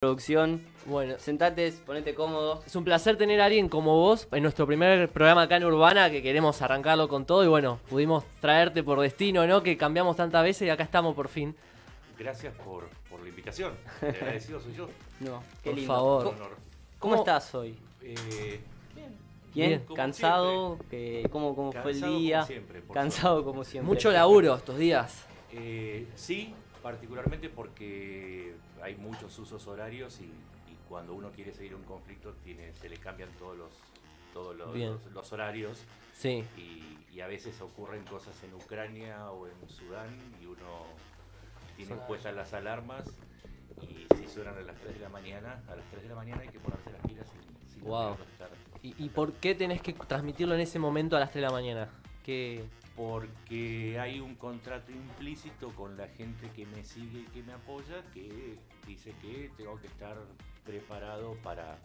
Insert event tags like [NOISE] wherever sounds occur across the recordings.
producción. Bueno, sentate, ponete cómodo. Es un placer tener a alguien como vos en nuestro primer programa acá en Urbana, que queremos arrancarlo con todo y bueno, pudimos traerte por destino, ¿no? Que cambiamos tantas veces y acá estamos por fin. Gracias por, la invitación. [LAUGHS] agradecido soy yo. No, por favor. ¿Cómo, estás hoy? Eh, bien. cansado, ¿cómo, fue el día? Como siempre, cansado como siempre. Mucho laburo estos días. Eh, sí, particularmente porque hay muchos usos horarios y, y, cuando uno quiere seguir un conflicto se le cambian todos los, todos los, los, horarios. Y, y, a veces ocurren cosas en Ucrania o en Sudán y uno tiene puestas las alarmas y si suenan a las 3 de la mañana, a las 3 de la mañana hay que ponerse las pilas sin, sin wow. ¿Y, ¿Y, por qué tenés que transmitirlo en ese momento a las 3 de la mañana? ¿Qué, porque hay un contrato implícito con la gente que me sigue y que me apoya que dice que tengo que estar preparado para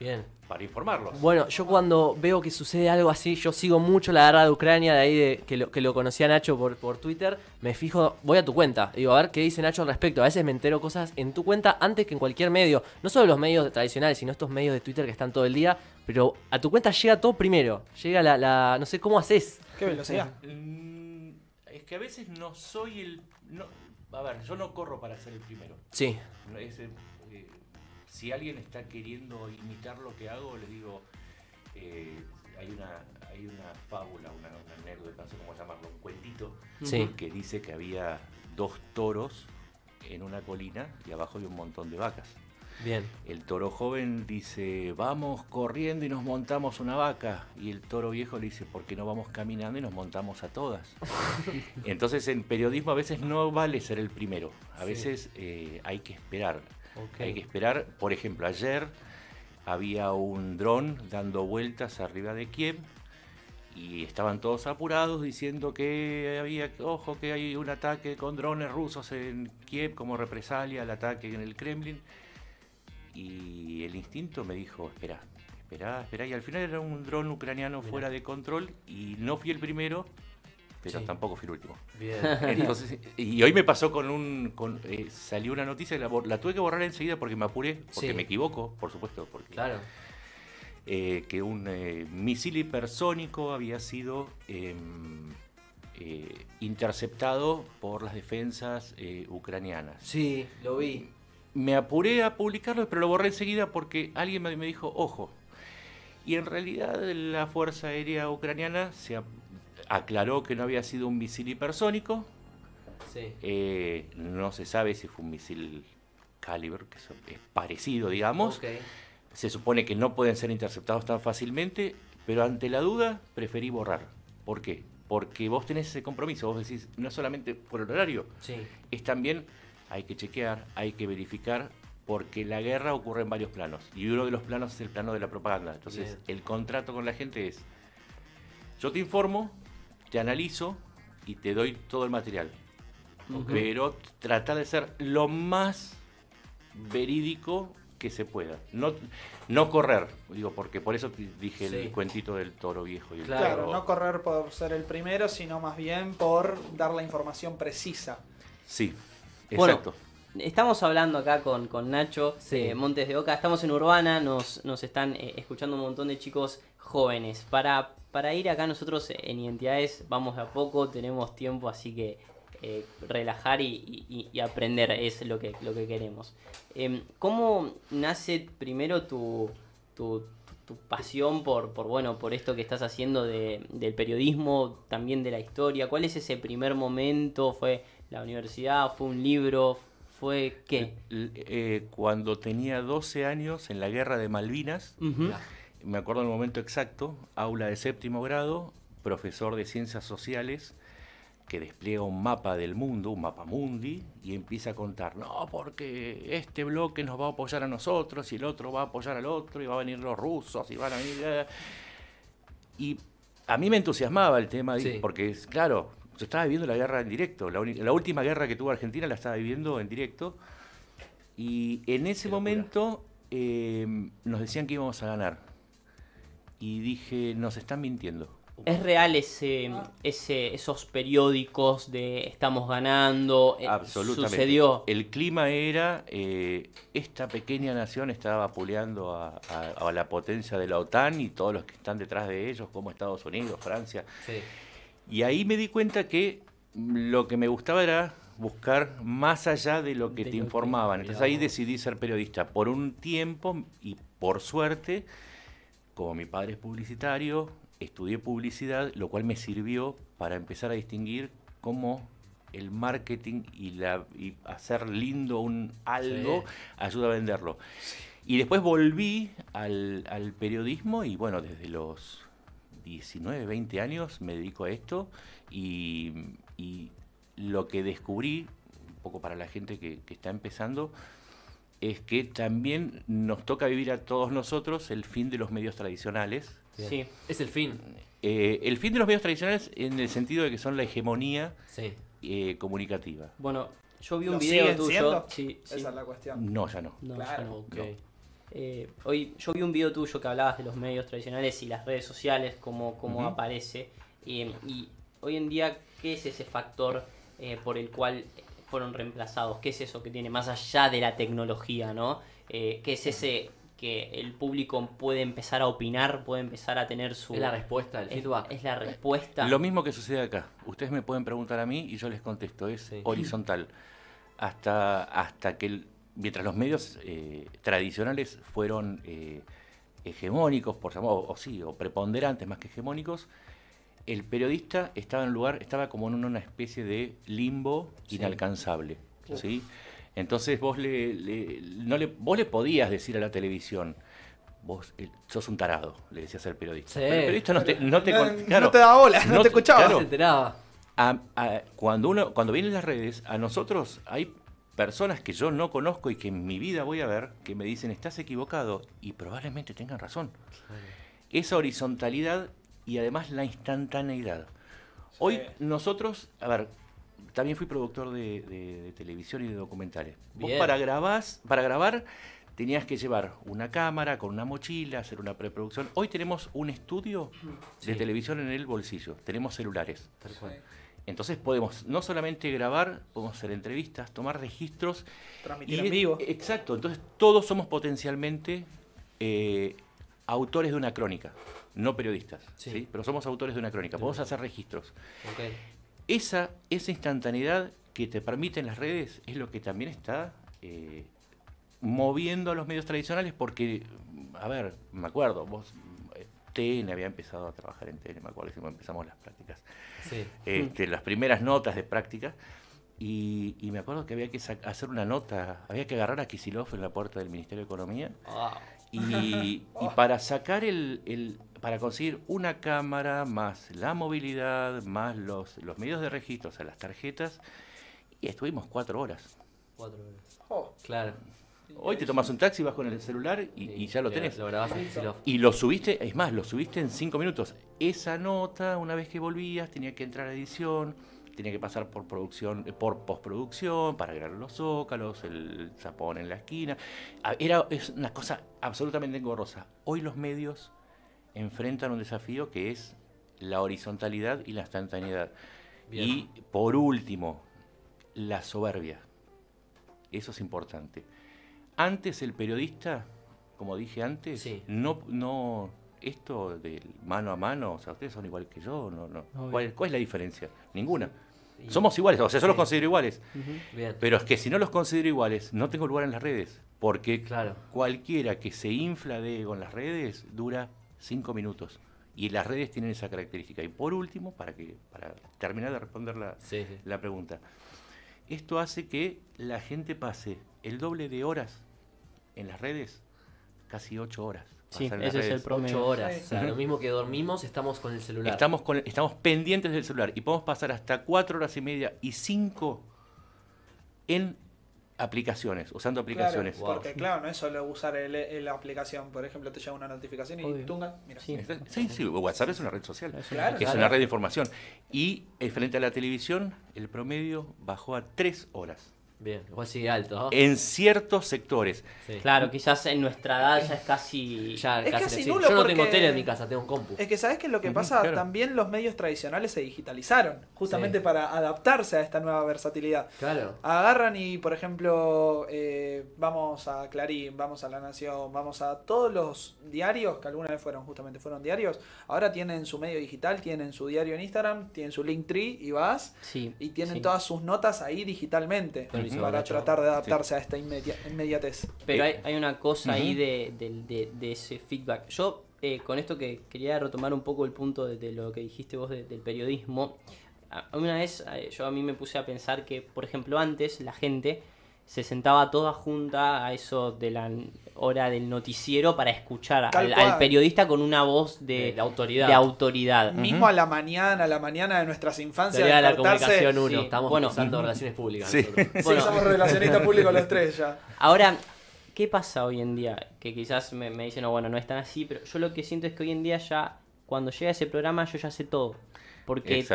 Bien. para informarlos. Bueno, yo cuando veo que sucede algo así, yo sigo mucho la guerra de Ucrania, de ahí de, que, lo, que lo conocía Nacho por, Twitter, me fijo, voy a tu cuenta, digo, a ver qué dice Nacho al respecto. A veces me entero cosas en tu cuenta antes que en cualquier medio, no solo los medios tradicionales, sino estos medios de Twitter que están todo el día, pero a tu cuenta llega todo primero, llega la, la no sé cómo haces. ¿Qué velocidad? Mm, es que a veces no soy el. No, a ver, yo no corro para ser el primero. Sí. Eh, si alguien está queriendo imitar lo que hago, les digo. Eh, hay una hay una fábula, una, no sé cómo llamarlo, un cuentito, que dice que había dos toros en una colina y abajo había un montón de vacas. El toro joven dice, vamos corriendo y nos montamos una vaca. Y el toro viejo le dice, ¿por qué no vamos caminando y nos montamos a todas? [LAUGHS] Entonces en periodismo a veces no vale ser el primero, a veces eh, hay que esperar. Hay que esperar, por ejemplo, ayer había un dron dando vueltas arriba de Kiev y estaban todos apurados diciendo que había, ojo, que hay un ataque con drones rusos en Kiev como represalia al ataque en el Kremlin y el instinto me dijo, espera, espera, espera. Y al final era un dron ucraniano fuera de control y no fui el primero, pero tampoco fui el último. Bien. [LAUGHS] y hoy me pasó con un... Eh, salió una noticia, la, la, tuve que borrar enseguida porque me apuré, porque me equivoco, por supuesto. Porque, claro. Eh, que un eh, misil hipersónico había sido... Em, interceptado por las defensas ucranianas. Sí, lo vi me apuré a publicarlo, pero lo borré enseguida porque alguien me dijo, ojo. Y en realidad la Fuerza Aérea Ucraniana se aclaró que no había sido un misil hipersónico. Eh, no se sabe si fue un misil Caliber, que es parecido, digamos. Se supone que no pueden ser interceptados tan fácilmente, pero ante la duda preferí borrar. ¿Por qué? Porque vos tenés ese compromiso, vos decís, no solamente por el horario, sí. es también hay que chequear, hay que verificar, porque la guerra ocurre en varios planos. Y uno de los planos es el plano de la propaganda. Entonces, el contrato con la gente es, yo te informo, te analizo y te doy todo el material. Pero trata de ser lo más verídico que se pueda. No, no correr, digo, porque por eso dije el cuentito del toro viejo y el Claro, no correr por ser el primero, sino más bien por dar la información precisa. Sí. Exacto. estamos hablando acá con, Nacho eh, Montes de Oca, estamos en Urbana, nos, nos están eh, escuchando un montón de chicos jóvenes. Para, para ir acá nosotros en Identidades vamos de a poco, tenemos tiempo, así que eh, relajar y, aprender es lo que, lo que queremos. Em, ¿Cómo nace primero tu, tu, pasión por, por, bueno, por esto que estás haciendo del periodismo, también de la historia? ¿Cuál es ese primer momento? ¿Fue la universidad, fue un libro, fue qué? Eh, eh, cuando tenía 12 años en la guerra de Malvinas, me acuerdo el momento exacto, aula de séptimo grado, profesor de ciencias sociales que despliega un mapa del mundo, un mapa mundi, y empieza a contar, no, porque este bloque nos va a apoyar a nosotros, y el otro va a apoyar al otro, y va a venir los rusos, y van a venir... Eh". Y a mí me entusiasmaba el tema, porque porque, claro, se estaba viviendo la guerra en directo. La, última guerra que tuvo Argentina la estaba viviendo en directo. Y en ese momento em, nos decían que íbamos a ganar. Y dije, nos están mintiendo. ¿Es real ese, ese, esos periódicos de estamos ganando? Eh, Absolutamente. Sucedió. El clima era, eh, esta pequeña nación estaba apuleando a, la potencia de la OTAN y todos los que están detrás de ellos, como Estados Unidos, Francia. Sí. Y ahí me di cuenta que lo que me gustaba era buscar más allá de lo que te informaban. Entonces ahí decidí ser periodista por un tiempo y por suerte, como mi padre es publicitario, estudié publicidad, lo cual me sirvió para empezar a distinguir cómo el marketing y, la, hacer lindo un algo ayuda a venderlo. Y después volví al periodismo y bueno, desde los 19, 20 años me dedico a esto y, lo que descubrí, un poco para la gente que, está empezando, es que también nos toca vivir a todos nosotros el fin de los medios tradicionales. Sí, es el fin. Eh, el fin de los medios tradicionales en el sentido de que son la hegemonía eh, comunicativa. Bueno, yo vi un video tuyo. Sí, Esa es la cuestión. No, ya no. claro. no. Eh, hoy yo vi un video tuyo que hablabas de los medios tradicionales y las redes sociales, cómo, cómo aparece. Em, y hoy en día, ¿qué es ese factor eh, por el cual fueron reemplazados? ¿Qué es eso que tiene más allá de la tecnología? ¿no? Eh, ¿Qué es ese que el público puede empezar a opinar, puede empezar a tener su... Es la respuesta, el feedback. Es, la respuesta. Lo mismo que sucede acá. Ustedes me pueden preguntar a mí y yo les contesto, es horizontal. Hasta, hasta que el, mientras los medios eh, tradicionales fueron eh, hegemónicos, por llamar, o, sí, o preponderantes más que hegemónicos, el periodista estaba en lugar, estaba como en una especie de limbo inalcanzable. ¿sí? Entonces vos le, no le, le podías decir a la televisión, vos eh, sos un tarado, le decías al periodista. Pero el periodista no te, daba bola, no, te escuchaba. cuando, uno, cuando vienen las redes, a nosotros hay personas que yo no conozco y que en mi vida voy a ver, que me dicen, estás equivocado, y probablemente tengan razón. Esa horizontalidad y además la instantaneidad. Hoy nosotros, a ver, también fui productor de, televisión y de documentales. Vos para, para grabar tenías que llevar una cámara con una mochila, hacer una preproducción. Hoy tenemos un estudio de televisión en el bolsillo, tenemos celulares. Entonces podemos no solamente grabar, podemos hacer entrevistas, tomar registros. Transmitir y, en vivo. Exacto, entonces todos somos potencialmente eh, autores de una crónica, no periodistas, pero somos autores de una crónica, podemos hacer registros. Esa, esa instantaneidad que te permiten las redes es lo que también está eh, moviendo a los medios tradicionales porque, a ver, me acuerdo, vos TN, había empezado a trabajar en TN, me acuerdo empezamos las prácticas. Este, las primeras notas de práctica, Y, me acuerdo que había que hacer una nota, había que agarrar a Kisilov en la puerta del Ministerio de Economía. Y, ah. [LAUGHS] ah. para sacar el, para conseguir una cámara, más la movilidad, más los, medios de registro, o sea, las tarjetas, y estuvimos cuatro horas. Cuatro horas. Oh. Claro. Hoy te tomas un taxi, vas con el celular y, ya lo tenés. y lo subiste, es más, lo subiste en cinco minutos. Esa nota, una vez que volvías, tenía que entrar a edición, tenía que pasar por producción, eh, por postproducción, para agregar los zócalos, el zapón en la esquina. Ah, era es una cosa absolutamente engorrosa. Hoy los medios enfrentan un desafío que es la horizontalidad y la instantaneidad. Y por último, la soberbia. Eso es importante antes el periodista, como dije antes, no, no, esto de mano a mano, o sea, ustedes son igual que yo, no, no. ¿Cuál, es la diferencia? Ninguna. Somos iguales, o sea, yo los considero iguales. Pero es que si no los considero iguales, no tengo lugar en las redes. Porque cualquiera que se infla de con las redes dura cinco minutos. Y las redes tienen esa característica. Y por último, para, que, para terminar de responder la, la pregunta, esto hace que la gente pase el doble de horas en las redes casi ocho horas. Sí, ese es el promedio. 8 horas. O sea, lo mismo que dormimos, estamos con el celular. Estamos, con, estamos pendientes del celular y podemos pasar hasta cuatro horas y media y cinco en aplicaciones, usando aplicaciones. Porque claro, no es solo usar la aplicación. Por ejemplo, te llega una notificación y Sí. sí, WhatsApp es una red social. es una red de información. Y eh, frente a la televisión, el promedio bajó a tres horas. Bien, igual sigue alto. En ciertos sectores. Claro, quizás en nuestra edad ya es casi. Ya es casi, Yo no tengo tele en mi casa, tengo un compu. Es que sabes que lo que pasa, también los medios tradicionales se digitalizaron, justamente para adaptarse a esta nueva versatilidad. Claro. Agarran y, por ejemplo, eh, vamos a Clarín, vamos a La Nación, vamos a todos los diarios, que alguna vez fueron justamente fueron diarios, ahora tienen su medio digital, tienen su diario en Instagram, tienen su Linktree y vas. y tienen todas sus notas ahí digitalmente. Pero y Para tratar de adaptarse a esta inmediatez. Pero hay, una cosa ahí de, ese feedback. Yo, eh, con esto que quería retomar un poco el punto de, lo que dijiste vos del periodismo. Una vez eh, yo a mí me puse a pensar que, por ejemplo, antes la gente se sentaba toda junta a eso de la hora del noticiero para escuchar al, periodista con una voz de, autoridad. De autoridad. Mismo a la mañana, a la mañana de nuestras infancias. de la comunicación uno. Estamos bueno, relaciones públicas. Sí. somos relacionistas públicos los tres ya. [LAUGHS] Ahora, ¿qué pasa hoy en día? Que quizás me, dicen, no, bueno, no es tan así, pero yo lo que siento es que hoy en día ya, cuando llega ese programa, yo ya sé todo porque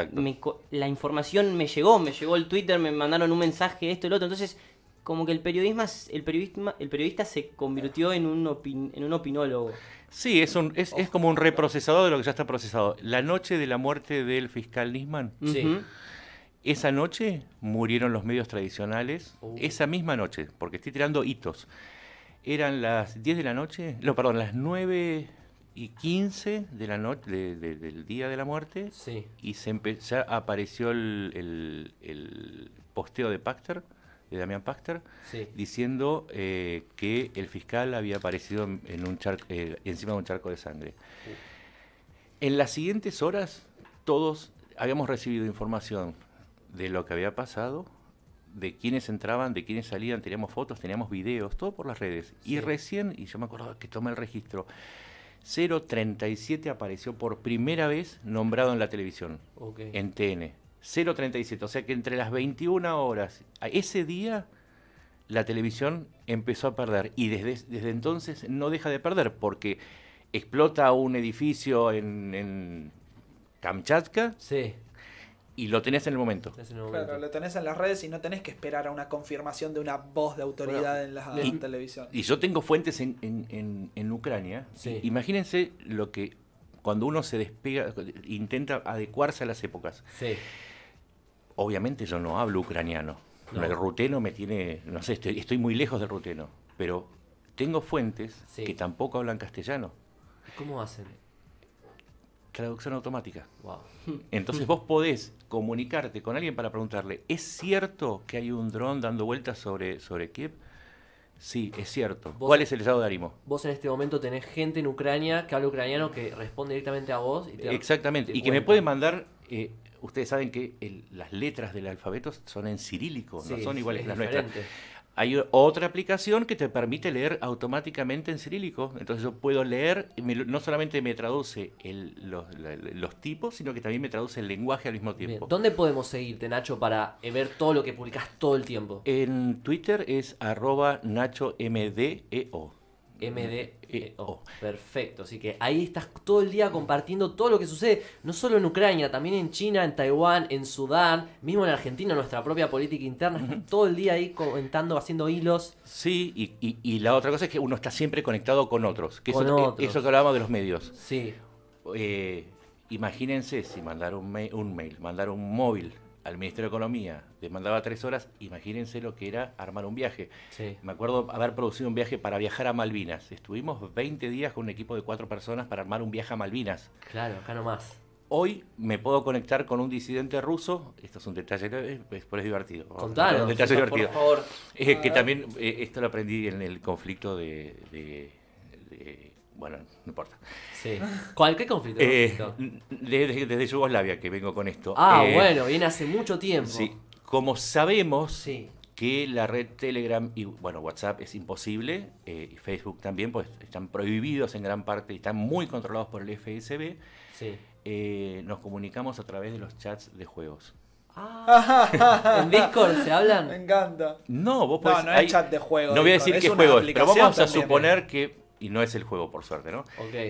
la información me llegó, me llegó el Twitter, me mandaron un mensaje, esto y lo otro. Entonces, como que el periodismo el periodista el periodista se convirtió en un en un opinólogo sí es un es, como un reprocesador de lo que ya está procesado la noche de la muerte del fiscal Nisman sí. esa noche murieron los medios tradicionales uh. esa misma noche porque estoy tirando hitos eran las 10 de la noche no perdón las 9 y 15 de la noche del día de la muerte sí. y se, ya apareció el, posteo de Pacter de Damián Pachter, diciendo eh, que el fiscal había aparecido en un eh, encima de un charco de sangre. En las siguientes horas, todos habíamos recibido información de lo que había pasado, de quiénes entraban, de quiénes salían, teníamos fotos, teníamos videos, todo por las redes. Y recién, y yo me acuerdo que tomé el registro, 037 apareció por primera vez nombrado en la televisión, en TN. 0.37. O sea que entre las 21 horas, a ese día, la televisión empezó a perder. Y desde, desde entonces no deja de perder, porque explota un edificio en, en Kamchatka. Sí. Y lo tenés en el momento. Claro, lo tenés en las redes y no tenés que esperar a una confirmación de una voz de autoridad en la televisión. Y yo tengo fuentes en, en, en Ucrania. Sí. Imagínense lo que cuando uno se despega, intenta adecuarse a las épocas. Sí. Obviamente yo no hablo ucraniano. No. El ruteno me tiene, no sé, estoy, muy lejos del ruteno, pero tengo fuentes que tampoco hablan castellano. ¿Cómo hacen? Traducción automática. Wow. [LAUGHS] Entonces vos podés comunicarte con alguien para preguntarle, ¿es cierto que hay un dron dando vueltas sobre, sobre Kiev? Sí, es cierto. ¿Cuál es el estado de ánimo? Vos en este momento tenés gente en Ucrania que habla ucraniano que responde directamente a vos. Y Exactamente, y que me puede mandar eh, ustedes saben que las letras del alfabeto son en cirílico, no son iguales las nuestras. Hay otra aplicación que te permite leer automáticamente en cirílico. Entonces yo puedo leer, no solamente me traduce los, tipos, sino que también me traduce el lenguaje al mismo tiempo. ¿Dónde podemos seguirte, Nacho, para eh, ver todo lo que publicas todo el tiempo? En Twitter es arroba nachomdeo. MDO. E e Perfecto, así que ahí estás todo el día compartiendo todo lo que sucede, no solo en Ucrania, también en China, en Taiwán, en Sudán, mismo en Argentina, nuestra propia política interna, todo el día ahí comentando, haciendo hilos. Sí, y, la otra cosa es que uno está siempre conectado con otros, que eso, eso que hablábamos de los medios. Sí. Eh, imagínense si mandar un, un mail, mandar un móvil, al Ministerio de Economía demandaba tres horas, imagínense lo que era armar un viaje. Me acuerdo haber producido un viaje para viajar a Malvinas. Estuvimos 20 días con un equipo de cuatro personas para armar un viaje a Malvinas. Claro, acá nomás. Hoy me puedo conectar con un disidente ruso. Esto es un detalle, es, por es divertido. Contanos, detalle divertido. Por favor. que también eh, esto lo aprendí en el conflicto de bueno, no importa. Sí. ¿Cuál, ¿Qué conflicto? Eh, desde, Yugoslavia que vengo con esto. Ah, eh, bueno, viene hace mucho tiempo. Sí. Como sabemos que la red Telegram y bueno, WhatsApp es imposible, eh, y Facebook también, pues están prohibidos en gran parte y están muy controlados por el FSB. Sí. nos comunicamos a través de los chats de juegos. Ah, ¿En Discord se hablan? Me encanta. No, vos podés, No, no hay, chat de juegos. No voy a decir qué juegos, pero vamos a suponer que y no es el juego, por suerte, ¿no?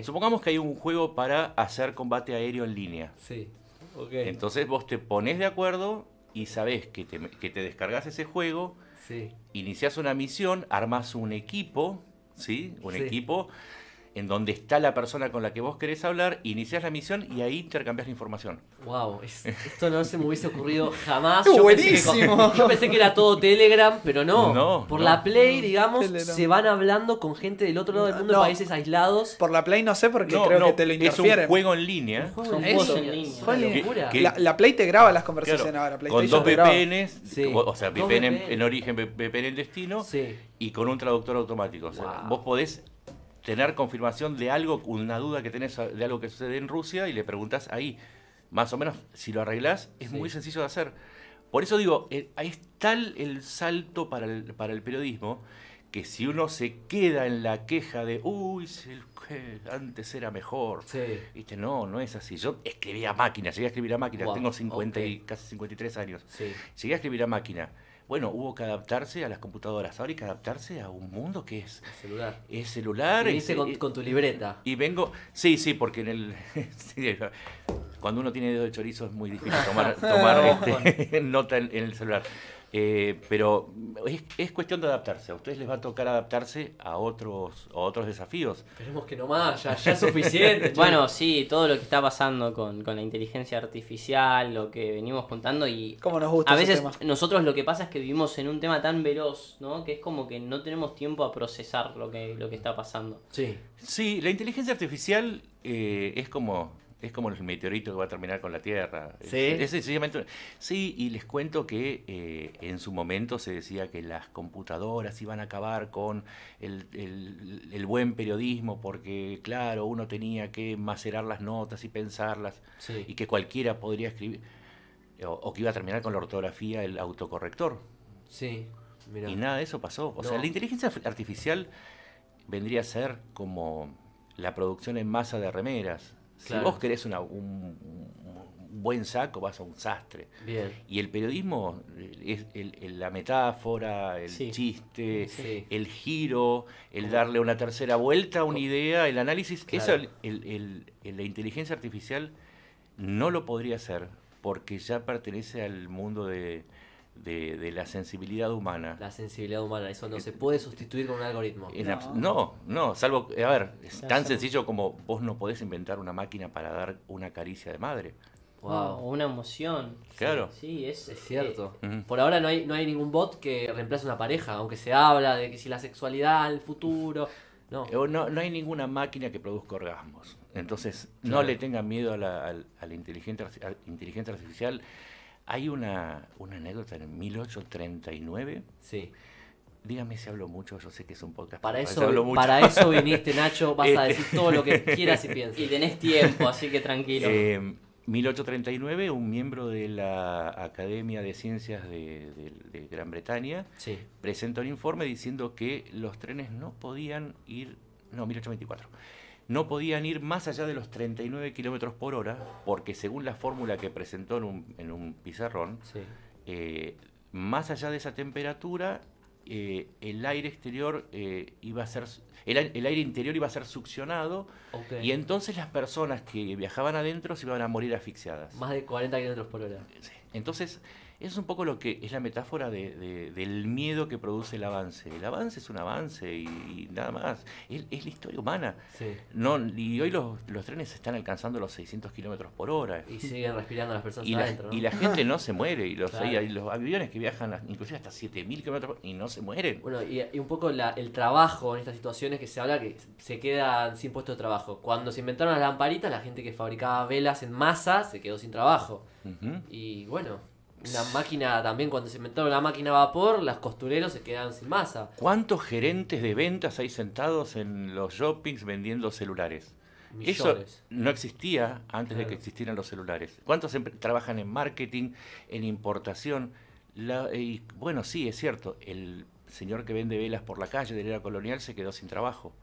Supongamos que hay un juego para hacer combate aéreo en línea. Sí. Okay. Entonces vos te pones de acuerdo y sabés que te, que te descargas ese juego, sí. Inicias una misión, armas un equipo, ¿sí? Un equipo en donde está la persona con la que vos querés hablar, iniciás la misión y ahí intercambiás la información. Wow, esto no se me hubiese ocurrido [LAUGHS] jamás. Yo buenísimo. Pensé que, yo pensé que era todo Telegram, pero no. por la Play, digamos, se van hablando con gente del otro lado del mundo, en países aislados. Por la Play no sé porque creo que te lo interfieren. Es un juego en línea. Juego en Juego en línea. La, la, Play te graba las conversaciones ahora. Con dos VPNs, o, sea, VPN, en origen, VPN en destino, y con un traductor automático. sea, vos podés tener confirmación de algo, una duda que tenés de algo que sucede en Rusia y le preguntás ahí. Más o menos, si lo arreglás, es muy sencillo de hacer. Por eso digo, eh, es tal el salto para el, para el periodismo que si uno se queda en la queja de, uy, antes era mejor, sí. no, no es así. Yo escribía máquina, llegué a escribir a máquina, tengo 50 y casi 53 años. Sí. Llegué a escribir a máquina bueno, hubo que adaptarse a las computadoras, ahora hay que adaptarse a un mundo que es celular. Es celular. Y hice con, tu libreta. Y vengo, sí, sí, porque en el [LAUGHS] cuando uno tiene dedo de chorizo es muy difícil tomar, [LAUGHS] tomar este, [LAUGHS] nota en el celular. Eh, pero es, cuestión de adaptarse. A ustedes les va a tocar adaptarse a otros, a otros desafíos. Esperemos que no más, ya, es suficiente. [LAUGHS] bueno, sí, todo lo que está pasando con, la inteligencia artificial, lo que venimos contando y... A veces nosotros lo que pasa es que vivimos en un tema tan veloz, ¿no? Que es como que no tenemos tiempo a procesar lo que, lo que está pasando. Sí. Sí, la inteligencia artificial eh, es como es como el meteorito que va a terminar con la Tierra. Sí. Sí, y les cuento que eh, en su momento se decía que las computadoras iban a acabar con el, buen periodismo, porque, claro, uno tenía que macerar las notas y pensarlas, y que cualquiera podría escribir. O, que iba a terminar con la ortografía, el autocorrector. Sí, Y nada de eso pasó. O sea, la inteligencia artificial vendría a ser como la producción en masa de remeras. Si vos querés un, buen saco, vas a un sastre. Y el periodismo es la metáfora, el chiste, el giro, el darle una tercera vuelta a una idea, el análisis. la inteligencia artificial no lo podría hacer porque ya pertenece al mundo de, de, la sensibilidad humana. La sensibilidad humana, eso no se puede sustituir con un algoritmo. No. no, salvo, a ver, es tan sencillo como vos no podés inventar una máquina para dar una caricia de madre. Wow. una emoción. Claro. Sí, es, cierto. Eh, Por ahora no hay, no hay ningún bot que reemplace una pareja, aunque se habla de que si la sexualidad, el futuro. No. Eh, no, hay ninguna máquina que produzca orgasmos. Entonces, no le tengan miedo a la, a la inteligencia artificial hay una, anécdota en 1839. Sí. Dígame si hablo mucho, yo sé que es un podcast. Para, eso, para eso viniste, Nacho, vas a este decir todo lo que [LAUGHS] quieras y piensas. Y tenés tiempo, así que tranquilo. Eh, 1839, un miembro de la Academia de Ciencias de, Gran Bretaña presentó presenta un informe diciendo que los trenes no podían ir, no, 1824 no podían ir más allá de los 39 kilómetros por hora, porque según la fórmula que presentó en un, pizarrón, eh, más allá de esa temperatura, eh, el aire exterior eh, iba a ser. El, aire interior iba a ser succionado y entonces las personas que viajaban adentro se iban a morir asfixiadas. Más de 40 kilómetros por hora. Entonces, es un poco lo que es la metáfora del miedo que produce el avance. El avance es un avance y, nada más. Es, la historia humana. No, y hoy los, trenes están alcanzando los 600 kilómetros por hora. Y siguen respirando las personas y adentro. La, Y la gente no se muere. Y los, los aviones que viajan inclusive hasta 7000 kilómetros y no se mueren. Bueno, y, un poco el trabajo en estas situaciones que se habla que se quedan sin puesto de trabajo. Cuando se inventaron las lamparitas, la gente que fabricaba velas en masa se quedó sin trabajo. Y bueno la máquina también, cuando se inventó la máquina a vapor, las costureros se quedaban sin masa. ¿Cuántos gerentes de ventas hay sentados en los shoppings vendiendo celulares? Eso no existía antes de que existieran los celulares. ¿Cuántos trabajan en marketing, en importación? bueno, sí, es cierto, el señor que vende velas por la calle de la era colonial se quedó sin trabajo,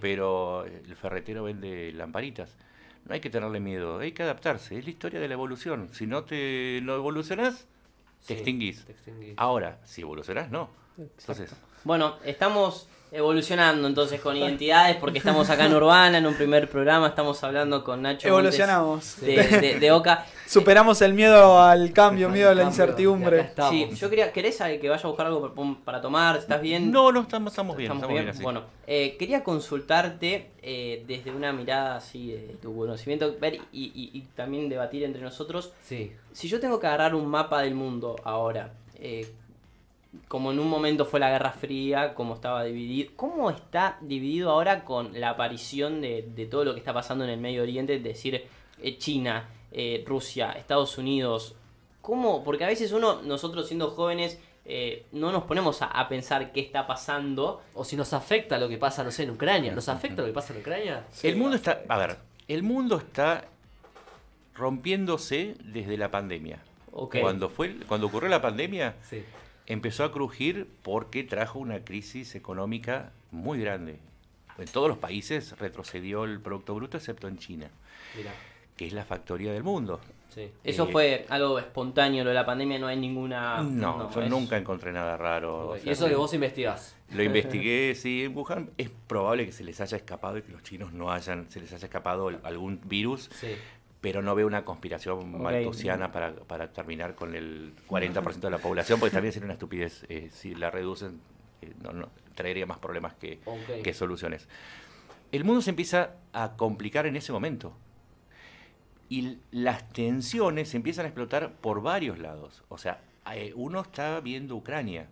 pero el ferretero vende lamparitas. No hay que tenerle miedo, hay que adaptarse. Es la historia de la evolución. Si no te lo evolucionás, te, extinguís. Ahora, si evolucionás, no. Entonces, bueno, estamos evolucionando entonces con [LAUGHS] identidades, porque estamos acá en [LAUGHS] Urbana, en un primer programa, estamos hablando con Nacho. Evolucionamos. de, Oca. [LAUGHS] Superamos el miedo al cambio, miedo a la incertidumbre. Sí, yo quería, ¿querés que vaya a buscar algo para, tomar? ¿Estás bien? No, no, estamos, estamos bien. Estamos bien. bueno, eh, quería consultarte eh, desde una mirada así de tu conocimiento, ver y, también debatir entre nosotros. Sí. Si yo tengo que agarrar un mapa del mundo ahora, eh, como en un momento fue la Guerra Fría, como estaba dividido, cómo está dividido ahora con la aparición de, todo lo que está pasando en el Medio Oriente, es decir, eh, China, eh, Rusia, Estados Unidos, cómo, porque a veces uno, nosotros siendo jóvenes, eh, no nos ponemos a, pensar qué está pasando. O si nos afecta lo que pasa, no sé, en Ucrania. ¿Nos afecta lo que pasa en Ucrania? el mundo está, a ver, el mundo está rompiéndose desde la pandemia. Cuando, fue, cuando ocurrió la pandemia, sí empezó a crujir porque trajo una crisis económica muy grande. En todos los países retrocedió el Producto Bruto, excepto en China, que es la factoría del mundo. Eh, eso fue algo espontáneo, lo de la pandemia, no hay ninguna... No, yo nunca encontré nada raro. y eso que vos investigás. Lo investigué, [LAUGHS] sí, en Wuhan. Es probable que se les haya escapado y que los chinos no hayan, se les haya escapado algún virus. Sí pero no veo una conspiración maltosiana para, terminar con el 40% de la población, porque también sería una estupidez. Eh, si la reducen, eh, traería más problemas que, soluciones. El mundo se empieza a complicar en ese momento. Y las tensiones empiezan a explotar por varios lados. O sea, eh, uno está viendo Ucrania.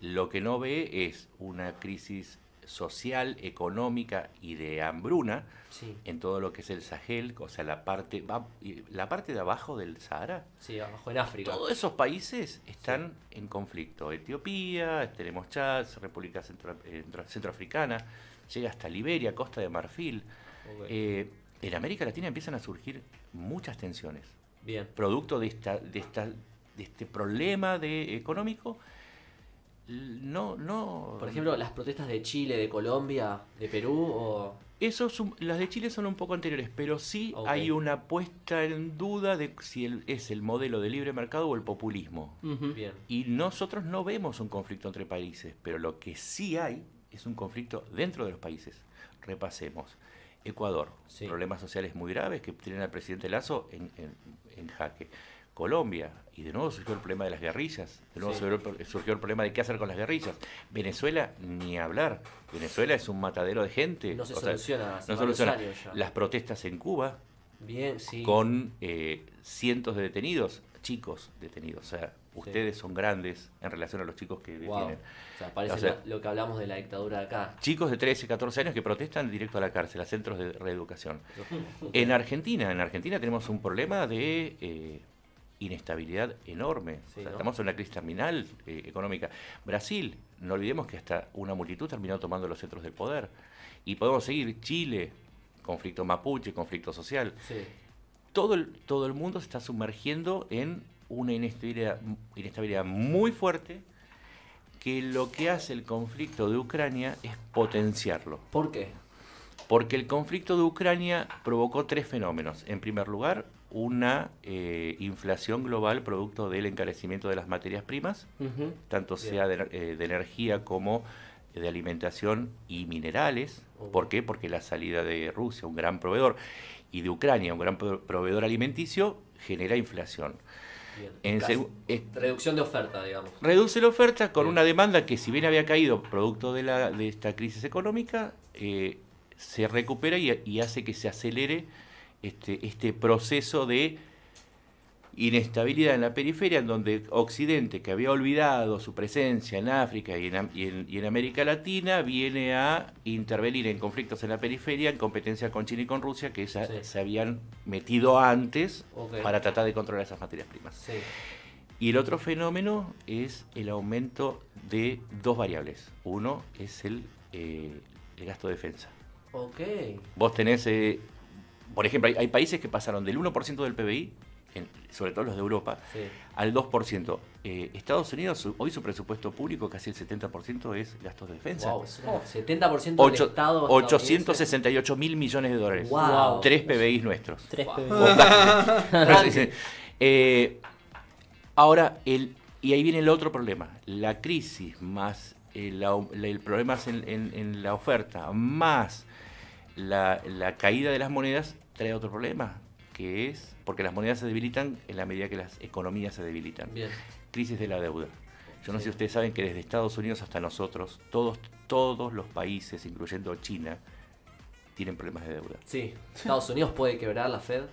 Lo que no ve es una crisis social, económica y de hambruna en todo lo que es el Sahel, o sea, la parte, la parte de abajo del Sahara. Sí, abajo en África. Todos esos países están en conflicto. Etiopía, este, tenemos Chad, República eh, Centroafricana, llega hasta Liberia, Costa de Marfil. Eh, en América Latina empiezan a surgir muchas tensiones. Bien. Producto de, de, esta, de este problema de, económico no, no. Por ejemplo, las protestas de Chile, de Colombia, de Perú o. las de Chile son un poco anteriores, pero sí hay una puesta en duda de si es el modelo de libre mercado o el populismo. Y nosotros no vemos un conflicto entre países, pero lo que sí hay es un conflicto dentro de los países. Repasemos. Ecuador, problemas sociales muy graves que tienen al presidente Lazo en, en, en jaque. Colombia. Y de nuevo surgió el problema de las guerrillas, de nuevo surgió, el problema de qué hacer con las guerrillas. Venezuela, ni hablar. Venezuela es un matadero de gente. No se soluciona. Las protestas en Cuba, Bien, con eh, cientos de detenidos, chicos detenidos. O sea, ustedes son grandes en relación a los chicos que detienen. O sea, parece lo que hablamos de la dictadura acá. Chicos de 13, 14 años que protestan directo a la cárcel, a centros de reeducación. [LAUGHS] en Argentina, en Argentina tenemos un problema de eh, inestabilidad enorme. Estamos en una crisis terminal eh, económica. Brasil, no olvidemos que hasta una multitud terminó tomando los centros del poder. Y podemos seguir Chile, conflicto mapuche, conflicto social. Todo, el, todo el mundo se está sumergiendo en una inestabilidad, inestabilidad muy fuerte que lo que hace el conflicto de Ucrania es potenciarlo. ¿Por qué? Porque el conflicto de Ucrania provocó tres fenómenos. En primer lugar, una eh, inflación global producto del encarecimiento de las materias primas, tanto sea eh, de, energía como de alimentación y minerales. ¿Por qué? Porque la salida de Rusia, un gran proveedor, y de Ucrania, un gran proveedor alimenticio, genera inflación. Eh, reducción de oferta, digamos. Reduce la oferta con una demanda que si bien había caído producto de, la, de esta crisis económica, se recupera y, hace que se acelere este, este, proceso de inestabilidad en la periferia, en donde Occidente, que había olvidado su presencia en África y en, y, en, América Latina, viene a intervenir en conflictos en la periferia, en competencia con China y con Rusia, que se habían metido antes para tratar de controlar esas materias primas. Y el otro fenómeno es el aumento de dos variables. Uno es el, eh, el gasto de defensa. Okay. Vos tenés eh, por ejemplo, hay, países que pasaron del 1% del PBI, sobre todo los de Europa, al 2%. Eh, Estados Unidos, hoy su presupuesto público, casi el 70% es gastos de defensa. Wow, 70% del Estado. 868 mil millones de dólares. Wow. Tres PBIs nuestros. Tres PBI. [LAUGHS] Eh, ahora, el, y ahí viene el otro problema. La crisis más eh, el, problema en, la oferta, más la, caída de las monedas, trae otro problema, que es porque las monedas se debilitan en la medida que las economías se debilitan. Bien. Crisis de la deuda. Yo no sé si ustedes saben que desde Estados Unidos hasta nosotros, todos, todos los países, incluyendo China, tienen problemas de deuda. Sí, Estados Unidos puede quebrar la Fed.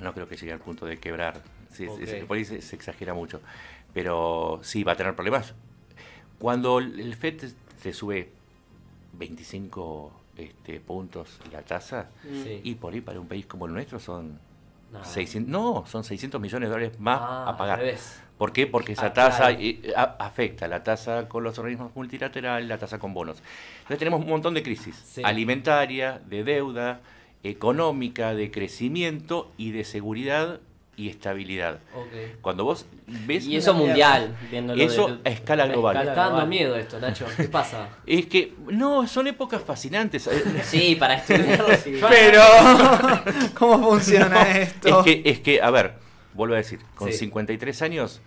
No, creo que llegue al punto de quebrar. Sí, por ahí se, exagera mucho. Pero sí, va a tener problemas. Cuando el FED se sube 25 este, puntos la tasa. Y por ahí para un país como el nuestro son 600, son 600 millones de dólares más ah, a pagar. ¿Por qué? Porque esa ah, tasa eh, eh, afecta la tasa con los organismos multilaterales, la tasa con bonos. Entonces tenemos un montón de crisis alimentaria, de deuda, económica, de crecimiento y de seguridad y estabilidad. Cuando vos ves... Y eso mundial. Eso a escala global. Me está dando miedo esto, Nacho. ¿Qué pasa? [LAUGHS] Es que, no, son épocas fascinantes. [LAUGHS] sí, para estudiarlo. Sí. Pero, [LAUGHS] ¿cómo funciona esto? Es que, a ver, vuelvo a decir, con 53 años,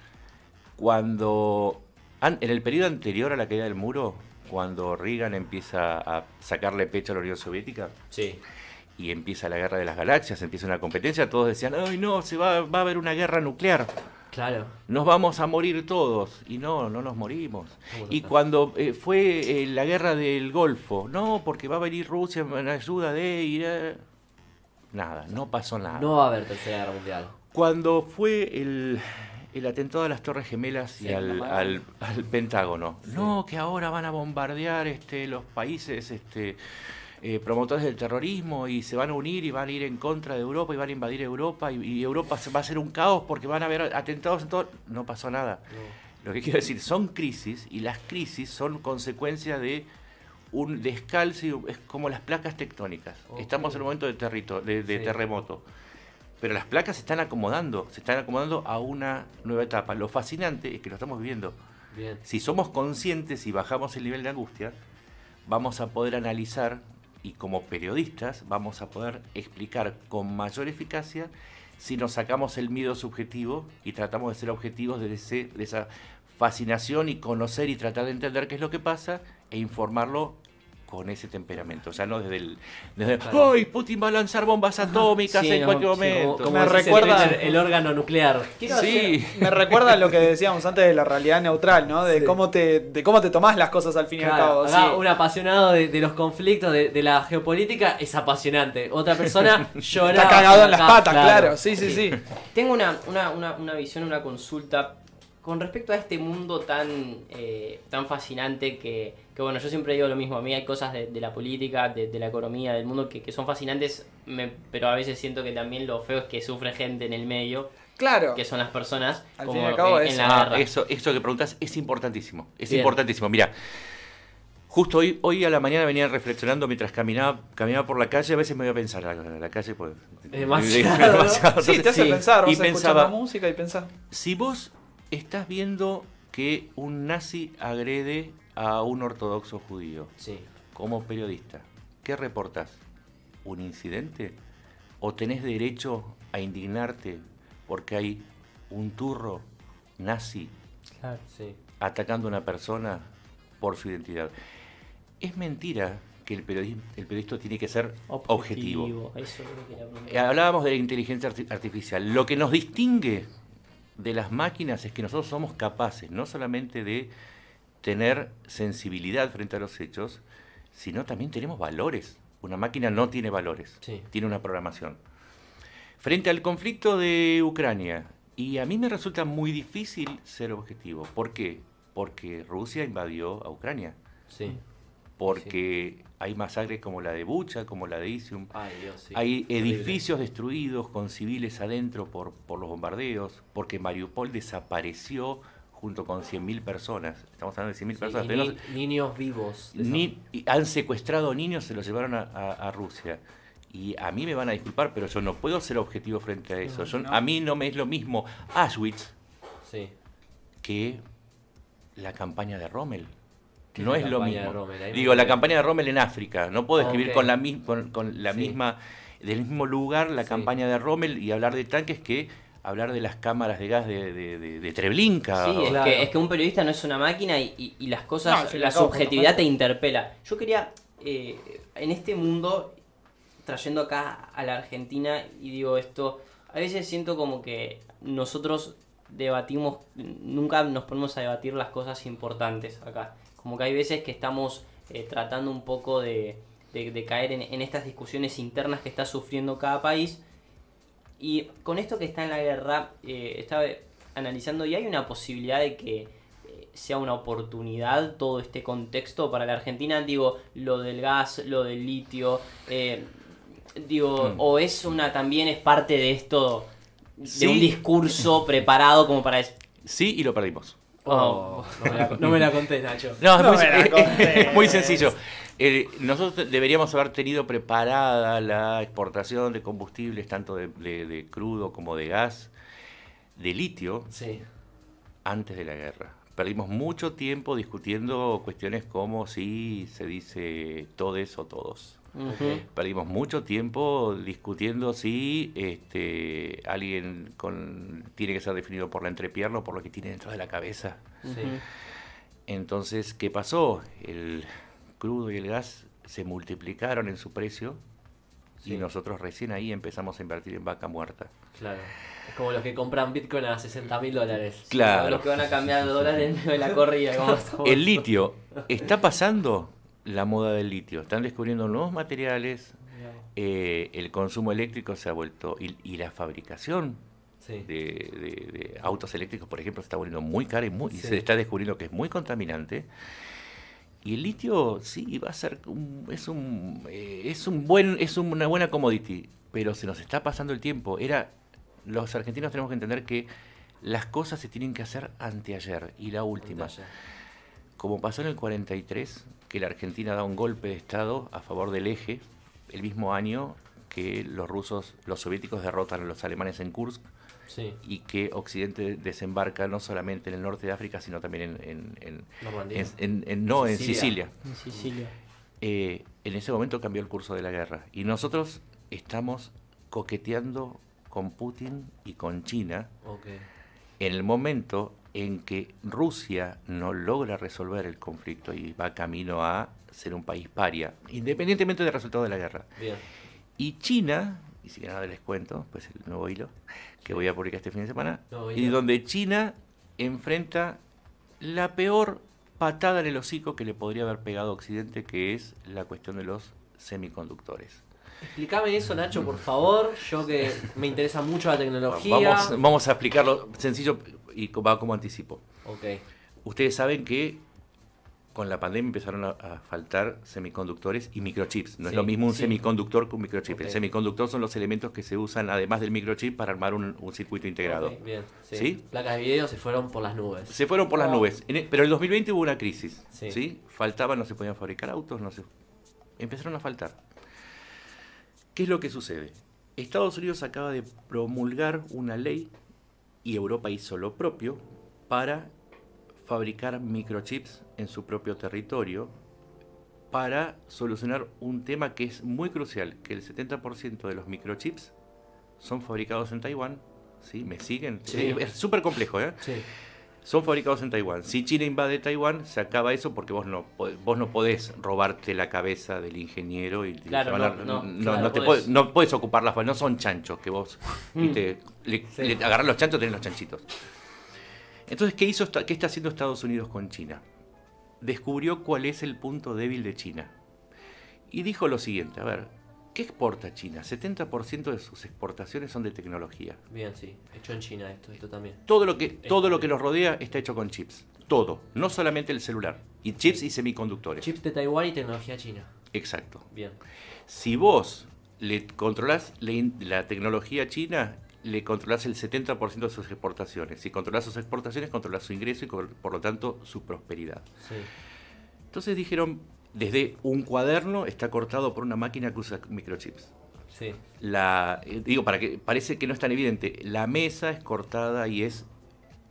cuando... En el periodo anterior a la caída del muro, cuando Reagan empieza a sacarle pecho a la Unión Soviética, sí y empieza la guerra de las galaxias, empieza una competencia, todos decían, ay no, se va, va a haber una guerra nuclear. Claro. Nos vamos a morir todos. Y no, no nos morimos. Ah, y cuando eh, fue eh, la guerra del Golfo, no, porque va a venir Rusia en ayuda de ir Nada, no pasó nada. No va a haber tercera guerra mundial. Cuando fue el, atentado a las Torres Gemelas y al, Pentágono, no, que ahora van a bombardear este, los países este, eh, promotores del terrorismo y se van a unir y van a ir en contra de Europa y van a invadir Europa y, Europa va a ser un caos porque van a haber atentados en todo. No pasó nada. Lo que quiero decir, son crisis y las crisis son consecuencia de un descalce, es como las placas tectónicas. Estamos en un momento de, territo de terremoto. Pero las placas se están acomodando, se están acomodando a una nueva etapa. Lo fascinante es que lo estamos viviendo. Si somos conscientes y bajamos el nivel de angustia, vamos a poder analizar y como periodistas vamos a poder explicar con mayor eficacia si nos sacamos el miedo subjetivo y tratamos de ser objetivos de, esa fascinación y conocer y tratar de entender qué es lo que pasa e informarlo con ese temperamento. O sea, no desde el. Desde Putin va a lanzar bombas atómicas en cualquier momento! me recuerda el, órgano nuclear. Sí. me recuerda lo que decíamos antes de la realidad neutral, ¿no? De, cómo, te, de cómo te tomás las cosas al fin y al cabo. Un apasionado de, los conflictos, de, la geopolítica, es apasionante. Otra persona llora. [LAUGHS] Está cagado en las patas, claro. Sí, sí, sí. Tengo una, una, una, una visión, una consulta con respecto a este mundo tan, eh, tan fascinante que, bueno, yo siempre digo lo mismo, a mí hay cosas de, la política, de, la economía, del mundo que, son fascinantes, pero a veces siento que también lo feo es que sufre gente en el medio. Claro. Que son las personas como en, la guerra. eso, eso que preguntas es importantísimo. Es importantísimo. Mira, justo hoy, hoy a la mañana venía reflexionando mientras caminaba, caminaba por la calle, a veces me voy a pensar en ah, la calle pues [LAUGHS] Sí, te hace pensar, vas y pensaba, música y pensar. Si vos estás viendo que un nazi agrede a un ortodoxo judío. Sí. Como periodista, ¿qué reportas? ¿Un incidente? ¿O tenés derecho a indignarte porque hay un turro nazi atacando a una persona por su identidad? Es mentira que el, periodista, tiene que ser objetivo. Eh, hablábamos de la inteligencia artificial. Lo que nos distingue de las máquinas es que nosotros somos capaces no solamente de tener sensibilidad frente a los hechos, sino también tenemos valores. Una máquina no tiene valores, tiene una programación. Frente al conflicto de Ucrania, y a mí me resulta muy difícil ser objetivo. ¿Por qué? Porque Rusia invadió a Ucrania. Sí. Porque hay masacres como la de Bucha, como la de Isium. Hay edificios destruidos con civiles adentro por, los bombardeos, porque Mariupol desapareció junto con 100.000 personas. Estamos hablando de 100.000 personas. niños vivos. Ni, han secuestrado niños, se los llevaron a, Rusia. Y a mí me van a disculpar, pero yo no puedo ser objetivo frente a eso. A mí no me es lo mismo Auschwitz que la campaña de Rommel no es, lo mismo. Digo, la campaña de Rommel en África. No puedo escribir con la, con la misma, del mismo lugar la campaña de Rommel y hablar de tanques que hablar de las cámaras de gas de, Treblinka. Sí, es, que, es, un periodista no es una máquina y, las cosas, la subjetividad te interpela. Yo quería, eh, en este mundo, trayendo acá a la Argentina, y digo esto, a veces siento como que nosotros debatimos, nunca nos ponemos a debatir las cosas importantes acá como que hay veces que estamos eh, tratando un poco de, caer en, estas discusiones internas que está sufriendo cada país. Y con esto que está en la guerra, eh, estaba analizando y hay una posibilidad de que eh, sea una oportunidad todo este contexto para la Argentina, digo, lo del gas, lo del litio, digo, mm. o es una también es parte de esto, de un discurso preparado como para... Sí, y lo perdimos no, me la, conté, Nacho. No, es, [LAUGHS] muy, muy, sencillo. Eh, nosotros deberíamos haber tenido preparada la exportación de combustibles, tanto de, crudo como de gas, de litio, antes de la guerra. Perdimos mucho tiempo discutiendo cuestiones como si se dice todes o todos. Perdimos mucho tiempo discutiendo si este, alguien tiene que ser definido por la entrepierna o por lo que tiene dentro de la cabeza. Entonces, ¿qué pasó? El crudo y el gas se multiplicaron en su precio y nosotros recién ahí empezamos a invertir en vaca muerta. Claro. Es como los que compran Bitcoin a 60 mil dólares. Claro. los que van a cambiar dólares en la corrida. [LAUGHS] el litio está pasando la moda del litio. Están descubriendo nuevos materiales, eh, el consumo eléctrico se ha vuelto, y, la fabricación de, autos eléctricos, por ejemplo, se está volviendo muy cara y, muy, se está descubriendo que es muy contaminante. Y el litio sí va a ser eh, es un buen es una buena commodity, pero se nos está pasando el tiempo. Era los argentinos tenemos que entender que las cosas se tienen que hacer anteayer y la última. Como pasó en el 43, que la Argentina da un golpe de Estado a favor del eje el mismo año que los rusos, los soviéticos derrotan a los alemanes en Kursk y que Occidente desembarca no solamente en el norte de África, sino también en, en, no, en Sicilia. Eh, en ese momento cambió el curso de la guerra y nosotros estamos coqueteando con Putin y con China en el momento en que Rusia no logra resolver el conflicto y va camino a ser un país paria, independientemente del resultado de la guerra. Y China, y si nada les cuento, pues el nuevo hilo que voy a publicar este fin de semana, y donde China enfrenta la peor patada en el hocico que le podría haber pegado a Occidente, que es la cuestión de los semiconductores. Explícame eso, Nacho, por favor. Yo que me interesa mucho la tecnología. Vamos, a explicarlo sencillo y va como anticipo. Ustedes saben que con la pandemia empezaron a, faltar semiconductores y microchips. No es lo mismo un semiconductor que un microchip. El semiconductor son los elementos que se usan, además del microchip, para armar un, circuito integrado. bien, sí. Placas de video se fueron por las nubes. Se fueron por las oh. nubes. E, pero en el 2020 hubo una crisis. Sí. Faltaban, no se podían fabricar autos, no se... Empezaron a faltar. ¿Qué es lo que sucede? Estados Unidos acaba de promulgar una ley y Europa hizo lo propio para fabricar microchips en su propio territorio para solucionar un tema que es muy crucial, que el 70% de los microchips son fabricados en Taiwán. ¿Sí? ¿Me siguen? Es súper complejo, ¿eh? Sí son fabricados en Taiwán. Si China invade Taiwán, se acaba eso porque vos no, vos no podés robarte la cabeza del ingeniero y no, no, no ocupar las no son chanchos que vos mm. viste, le, los chanchos, tenés los chanchitos. Entonces, ¿qué, hizo, ¿qué está haciendo Estados Unidos con China? Descubrió cuál es el punto débil de China. Y dijo lo siguiente, a ver, ¿Qué exporta China? 70% de sus exportaciones son de tecnología. Bien, sí. Hecho en China esto, esto también. Todo lo que, todo lo que los rodea está hecho con chips. Todo. No solamente el celular. Y chips y semiconductores. Chips de Taiwán y tecnología china. Exacto. Bien. Si vos le controlás la tecnología china, le controlás el 70% de sus exportaciones. Si controlás sus exportaciones, controlás su ingreso y por lo tanto su prosperidad. Sí. Entonces dijeron, desde un cuaderno está cortado por una máquina que usa microchips. Sí. La, eh, digo, para que parece que no es tan evidente, la mesa es cortada y es,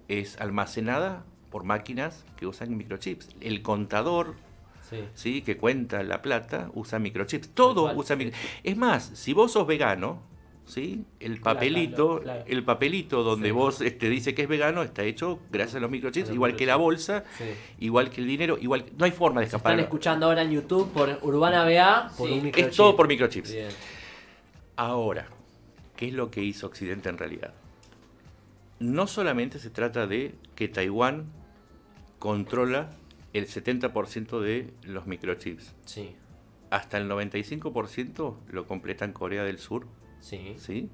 es almacenada por máquinas que usan microchips. El contador Sí. que cuenta la plata, usa microchips. Todo usa microchips. Es más, si vos sos vegano, el papelito, el papelito donde vos te este, dice que es vegano está hecho gracias a los microchips, igual que la bolsa, igual que el dinero, igual no hay forma de escapar. Están escuchando ahora en YouTube por Urbana BA Es todo por microchips. Ahora, ¿qué es lo que hizo Occidente en realidad? No solamente se trata de que Taiwán controla el 70% de los microchips. Hasta el 95% lo completan Corea del Sur Sí.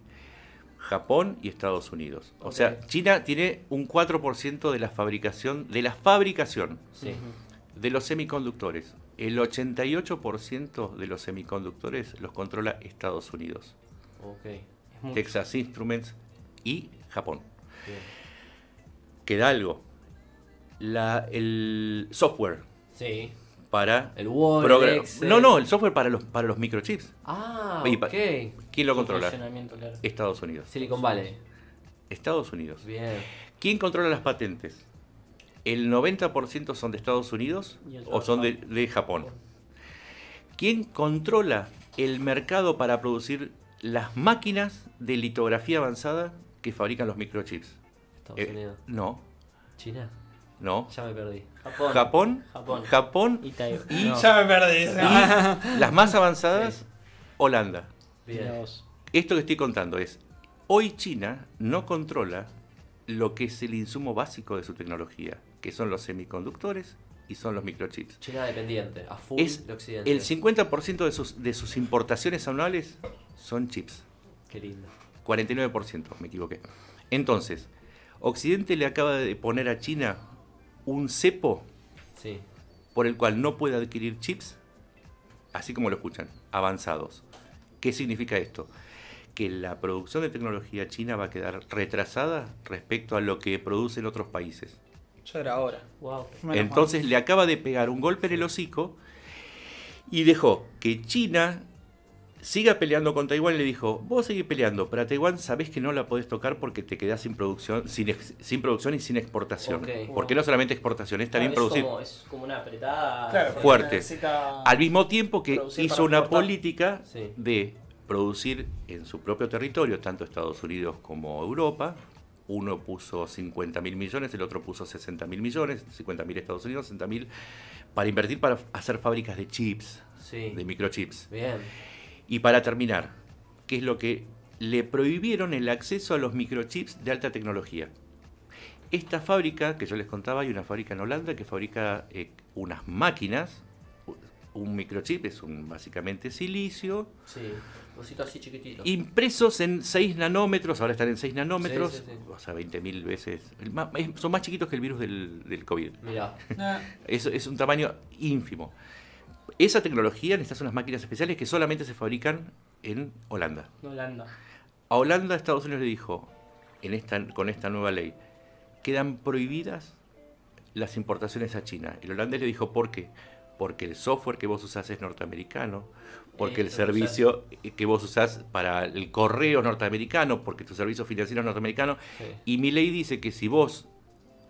Japón y Estados Unidos. O sea, China tiene un 4% de la fabricación, de la fabricación de los semiconductores. El 88% de los semiconductores los controla Estados Unidos. Texas Instruments y Japón. Queda algo. el software. para el Word, no no el software para los para los microchips ah ok ¿Quién lo controla? Estados Unidos. Silicon Valley. Estados Unidos. Bien. ¿Quién controla las patentes? El 90% son de Estados Unidos o son de, Japón. ¿Quién controla el mercado para producir las máquinas de litografía avanzada que fabrican los microchips? Estados eh, Unidos. No. China. No. Ya me perdí. Japón. Japón. Japón. y, ya me perdí. las más avanzadas, Holanda. Esto que estoy contando es, hoy China no controla lo que es el insumo básico de su tecnología, que son los semiconductores y son los microchips. China dependiente, a full Occidente. El 50% de sus, importaciones anuales son chips. Qué lindo. 49%, me equivoqué. Entonces, Occidente le acaba de poner a China un cepo por el cual no puede adquirir chips, así como lo escuchan, avanzados. ¿Qué significa esto? Que la producción de tecnología china va a quedar retrasada respecto a lo que producen otros países. era ahora. Entonces le acaba de pegar un golpe en el hocico y dejó que China siga peleando con Taiwán, le dijo, vos seguís peleando, pero a Taiwán sabés que no la podés tocar porque te quedás sin producción, sin, producción y sin exportación. Porque no solamente exportación, es también ah, producir. Es como, una apretada fuerte. Al mismo tiempo que hizo una política de producir en su propio territorio, tanto Estados Unidos como Europa. Uno puso 50 mil millones, el otro puso 60 mil millones, 50 mil Estados Unidos, 60 mil, para invertir para hacer fábricas de chips, de microchips. Bien y para terminar, ¿qué es lo que le prohibieron el acceso a los microchips de alta tecnología? Esta fábrica que yo les contaba, hay una fábrica en Holanda que fabrica eh, unas máquinas, un microchip, es un básicamente silicio. Impresos en 6 nanómetros, ahora están en 6 nanómetros, o sea, 20.000 veces. Son más chiquitos que el virus del, del COVID. Mirá. es un tamaño ínfimo. Esa tecnología necesitas unas máquinas especiales que solamente se fabrican en Holanda. Holanda. A Holanda Estados Unidos le dijo, en esta, con esta nueva ley, quedan prohibidas las importaciones a China. El holandés le dijo, ¿por qué? Porque el software que vos usás es norteamericano, porque el servicio que vos usás para el correo norteamericano, porque tu servicio financiero es norteamericano. Y mi ley dice que si vos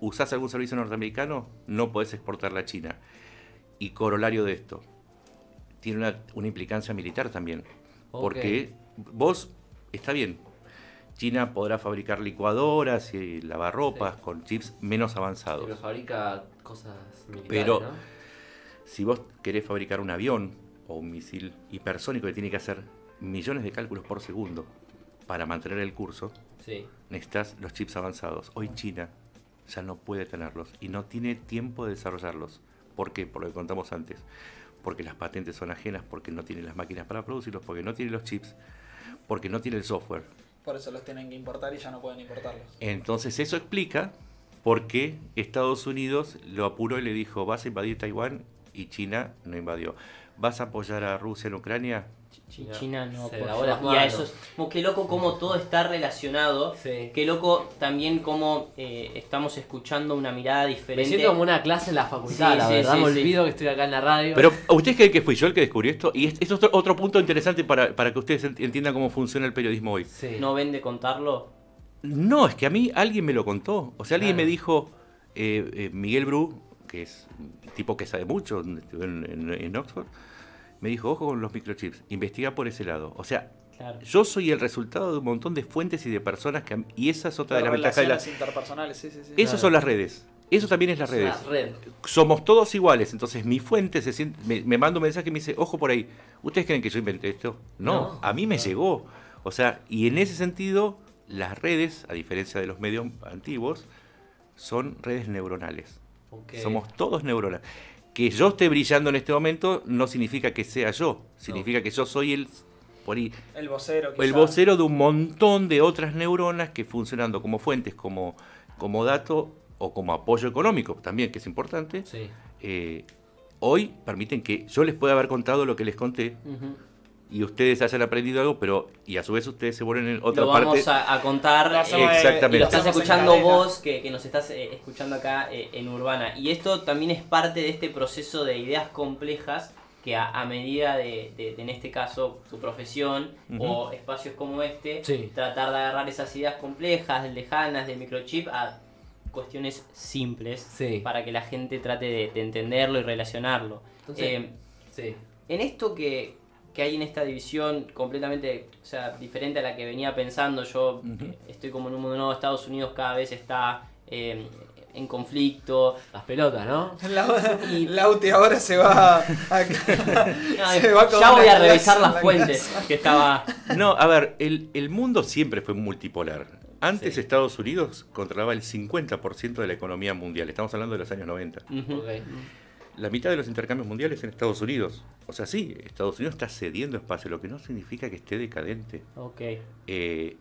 usás algún servicio norteamericano, no podés exportarla a China. Y corolario de esto, tiene una, implicancia militar también. Porque vos, está bien, China podrá fabricar licuadoras y lavarropas con chips menos avanzados. Pero fabrica cosas militares. Pero si vos querés fabricar un avión o un misil hipersónico que tiene que hacer millones de cálculos por segundo para mantener el curso, necesitas los chips avanzados. Hoy China ya no puede tenerlos y no tiene tiempo de desarrollarlos. ¿Por qué? Por lo que contamos antes porque las patentes son ajenas, porque no tienen las máquinas para producirlos, porque no tienen los chips, porque no tiene el software. Por eso los tienen que importar y ya no pueden importarlos. Entonces eso explica por qué Estados Unidos lo apuró y le dijo, vas a invadir Taiwán y China no invadió. ¿Vas a apoyar a Rusia en Ucrania? China, no se ahora como qué loco cómo todo está relacionado. Qué loco también cómo eh, estamos escuchando una mirada diferente. Me siento como una clase en la facultad, la verdad. me olvido que estoy acá en la radio. Pero usted cree que fui yo el que descubrió esto. Y esto es otro, punto interesante para, que ustedes entiendan cómo funciona el periodismo hoy. ¿No ven de contarlo? No, es que a mí alguien me lo contó. O sea, alguien me dijo, eh, eh, Miguel Bru, que es un tipo que sabe mucho en Oxford me dijo, ojo con los microchips, investiga por ese lado. O sea, yo soy el resultado de un montón de fuentes y de personas que... Y esa es otra de las ventajas de las... interpersonales, sí, Esas son las redes. Eso también es las redes. Somos todos iguales. Entonces mi fuente se siente, me, manda un mensaje y me dice, ojo por ahí. ¿Ustedes creen que yo inventé esto? No, a mí me llegó. O sea, y en ese sentido, las redes, a diferencia de los medios antiguos, son redes neuronales. Somos todos neuronales que yo esté brillando en este momento no significa que sea yo, significa que yo soy el el vocero de un montón de otras neuronas que funcionando como fuentes, como, como dato o como apoyo económico también, que es importante, eh, hoy permiten que yo les pueda haber contado lo que les conté y ustedes hayan aprendido algo, pero y a su vez ustedes se vuelven en otra parte. Lo vamos A, contar. Eh, Exactamente. lo estás escuchando vos, que, nos estás eh, escuchando acá eh, en Urbana. Y esto también es parte de este proceso de ideas complejas que a, medida de, en este caso, su profesión o espacios como este, tratar de agarrar esas ideas complejas, lejanas, del microchip, a cuestiones simples para que la gente trate de, entenderlo y relacionarlo. Entonces, sí. En esto que, que hay en esta división completamente, sea, diferente a la que venía pensando. Yo estoy como en un mundo nuevo, Estados Unidos cada vez está em, en conflicto. Las pelotas, ¿no? La, y, Lauti [LAUGHS] ahora se va a, [LAUGHS] Ya voy a revisar las fuentes que estaba... No, a ver, el, mundo siempre fue multipolar. Antes Estados Unidos controlaba el 50% de la economía mundial. Estamos hablando de los años 90 la mitad de los intercambios mundiales en Estados Unidos. O sea, sí, Estados Unidos está cediendo espacio, lo que no significa que esté decadente. Okay. Eh,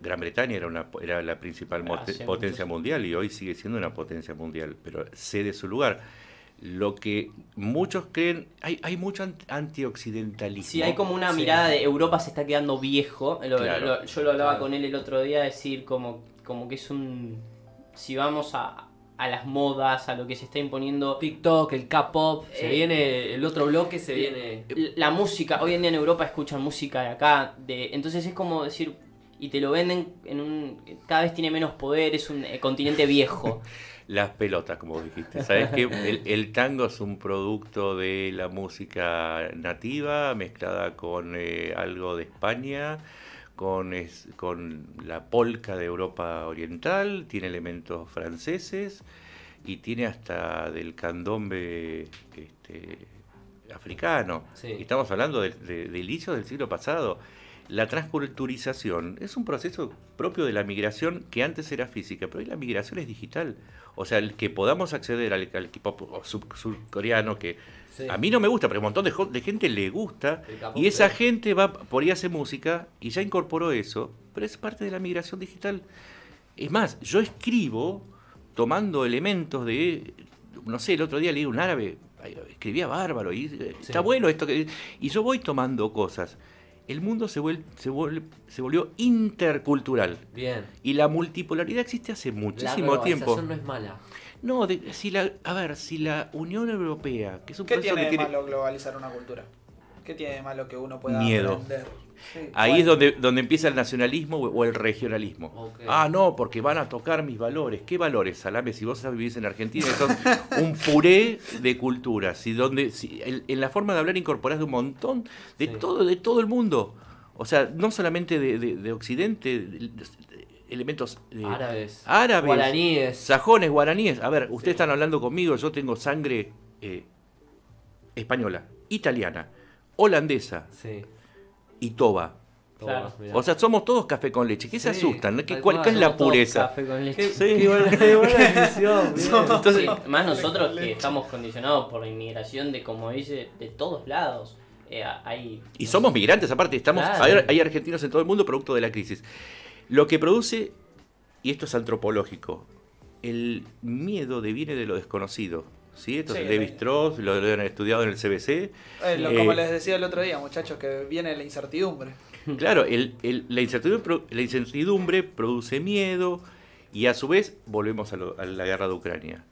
Gran Bretaña era, una, era la principal ah, potencia mundial y hoy sigue siendo una potencia mundial, pero cede su lugar. Lo que muchos creen, hay, hay mucho antioccidentalismo. Sí, hay como una mirada de Europa se está quedando viejo. yo lo hablaba con él el otro día, decir como, como que es un... Si vamos a, a las modas, a lo que se está imponiendo TikTok, el K-pop, se eh, viene el otro bloque, se eh, viene eh, la música, hoy en día en Europa escuchan música de acá, de entonces es como decir y te lo venden en un cada vez tiene menos poder, es un continente viejo. [LAUGHS] Las pelotas, como dijiste. Sabes que el, tango es un producto de la música nativa mezclada con algo de España con, con la polca de Europa Oriental, tiene elementos franceses y tiene hasta del candombe este, africano. Estamos hablando de, de, del siglo pasado. La transculturización es un proceso propio de la migración que antes era física, pero hoy la migración es digital. O sea, el que podamos acceder al, equipo surcoreano que a mí no me gusta, pero un montón de, gente le gusta. Y esa gente va por ahí hace música y ya incorporó eso. Pero es parte de la migración digital. Es más, yo escribo tomando elementos de. No sé, el otro día leí un árabe, escribía bárbaro, y eh, está bueno esto que. Y yo voy tomando cosas el mundo se, vuelve, volvió intercultural. Bien. Y la multipolaridad existe hace muchísimo la tiempo. no es mala. No, si la, a ver, si la Unión Europea, que es un ¿Qué tiene de malo globalizar una cultura? ¿Qué tiene de malo que uno pueda Miedo. Ahí es donde, donde empieza el nacionalismo o el regionalismo. Ah, no, porque van a tocar mis valores. ¿Qué valores, Salame? Si vos vivís en Argentina, son un puré de culturas. y donde, en, la forma de hablar incorporás de un montón, de, todo, de todo el mundo. O sea, no solamente de, de, de Occidente, elementos eh, árabes, guaraníes, sajones, guaraníes. A ver, ustedes están hablando conmigo, yo tengo sangre eh, española, italiana, holandesa y toba. o sea, somos todos café con leche. ¿Qué se asustan? ¿Qué, cuál, es la pureza? Sí. más nosotros que estamos condicionados por la inmigración de, como dice, de todos lados. Eh, y somos migrantes, aparte, estamos hay, argentinos en todo el mundo producto de la crisis. Lo que produce, y esto es antropológico, el miedo viene de lo desconocido. ¿sí? esto eh. lo, han estudiado en el CBC. Eh, como eh, les decía el otro día, muchachos, que viene la incertidumbre. [LAUGHS] Claro, el, la, incertidumbre, la produce miedo y a su vez volvemos a, a la guerra de Ucrania.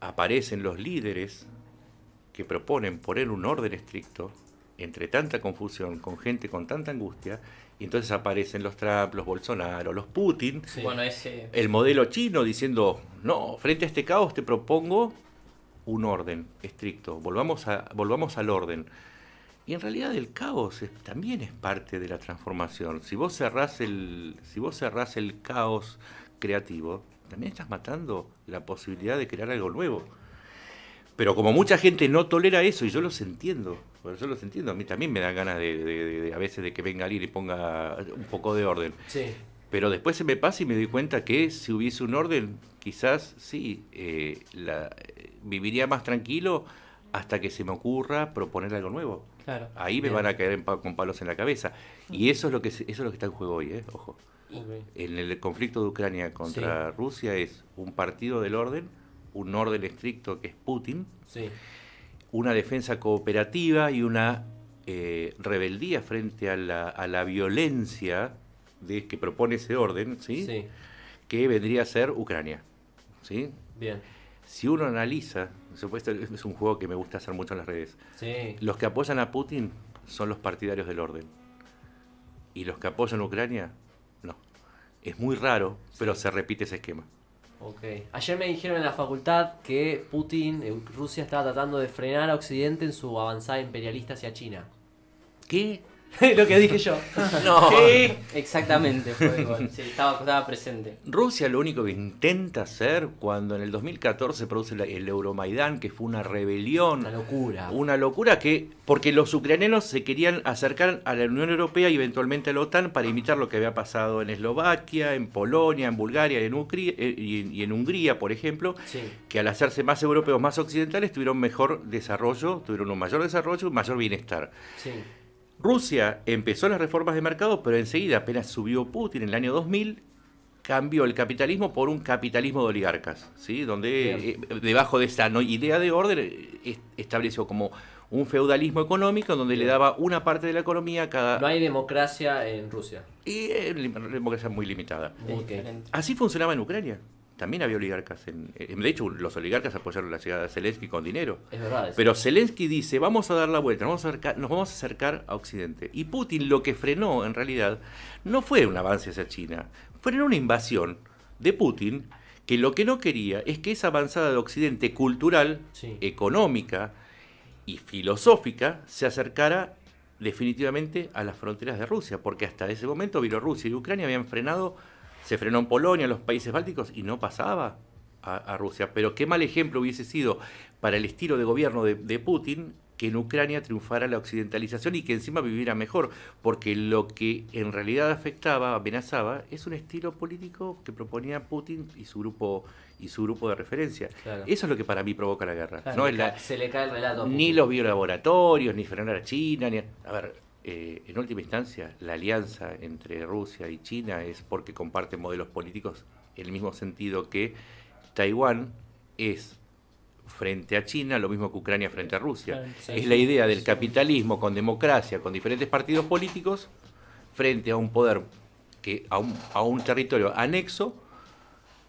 Aparecen los líderes que proponen poner un orden estricto entre tanta confusión, con gente con tanta angustia, y entonces aparecen los Trump, los Bolsonaro, los Putin, el modelo chino diciendo, no, frente a este caos te propongo un orden estricto, volvamos, volvamos al orden. Y en realidad el caos también es parte de la transformación. Si vos, cerrás el, si vos cerrás el caos creativo, también estás matando la posibilidad de crear algo nuevo. Pero como mucha gente no tolera eso, y yo los entiendo, por yo lo entiendo, a mí también me dan ganas de, a veces de que venga alguien y ponga un poco de orden. Pero después se me pasa y me doy cuenta que si hubiese un orden, quizás sí, eh, eh, viviría más tranquilo hasta que se me ocurra proponer algo nuevo. Ahí me van a caer con palos en la cabeza. Y eso es lo que eso es lo que está en juego hoy, eh, ojo. En el conflicto de Ucrania contra Rusia es un partido del orden, un orden estricto que es Putin. Sí una defensa cooperativa y una eh, rebeldía frente a la, a la violencia de, que propone ese orden, ¿sí? ¿sí? que vendría a ser Ucrania. ¿sí? Bien. Si uno analiza, supuesto, es un juego que me gusta hacer mucho en las redes, sí. los que apoyan a Putin son los partidarios del orden. Y los que apoyan a Ucrania, no. Es muy raro, pero se repite ese esquema. Ok. Ayer me dijeron en la facultad que Putin, eh, Rusia, estaba tratando de frenar a Occidente en su avanzada imperialista hacia China. ¿Qué? [LAUGHS] lo que dije yo. [LAUGHS] No. Exactamente, fue estaba, presente. Rusia lo único que intenta hacer cuando en el 2014 se produce el, Euromaidán, que fue una rebelión. Una locura. Una locura que, porque los ucranianos se querían acercar a la Unión Europea y eventualmente a la OTAN para imitar lo que había pasado en Eslovaquia, en Polonia, en Bulgaria y, en, eh, Hungría, por ejemplo, que al hacerse más europeos, más occidentales, tuvieron mejor desarrollo, tuvieron un mayor desarrollo y mayor bienestar. Sí. Rusia empezó las reformas de mercado, pero enseguida, apenas subió Putin en el año 2000, cambió el capitalismo por un capitalismo de oligarcas, ¿sí? donde eh, debajo de esa idea de orden eh, estableció como un feudalismo económico donde le daba una parte de la economía a cada... No hay democracia en Rusia. Y eh, democracia muy limitada. Así funcionaba en Ucrania también había oligarcas. En, de hecho, los oligarcas apoyaron la llegada de Zelensky con dinero. Es verdad. Pero Zelensky dice, vamos a dar la vuelta, nos vamos a, acercar, nos vamos a acercar a Occidente. Y Putin lo que frenó, en realidad, no fue un avance hacia China, fue una invasión de Putin que lo que no quería es que esa avanzada de Occidente cultural, económica y filosófica se acercara definitivamente a las fronteras de Rusia, porque hasta ese momento Bielorrusia y Ucrania habían frenado se frenó en Polonia, en los países bálticos, y no pasaba a, Rusia. Pero qué mal ejemplo hubiese sido para el estilo de gobierno de, Putin que en Ucrania triunfara la occidentalización y que encima viviera mejor, porque lo que en realidad afectaba, amenazaba, es un estilo político que proponía Putin y su grupo y su grupo de referencia. Eso es lo que para mí provoca la guerra. no es la, se le cae el relato. Ni los biolaboratorios, ni frenar a China, ni a ver, eh, en última instancia, la alianza entre Rusia y China es porque comparten modelos políticos en el mismo sentido que Taiwán es frente a China lo mismo que Ucrania frente a Rusia. Es la idea del capitalismo con democracia, con diferentes partidos políticos, frente a un poder, que, a, a un territorio anexo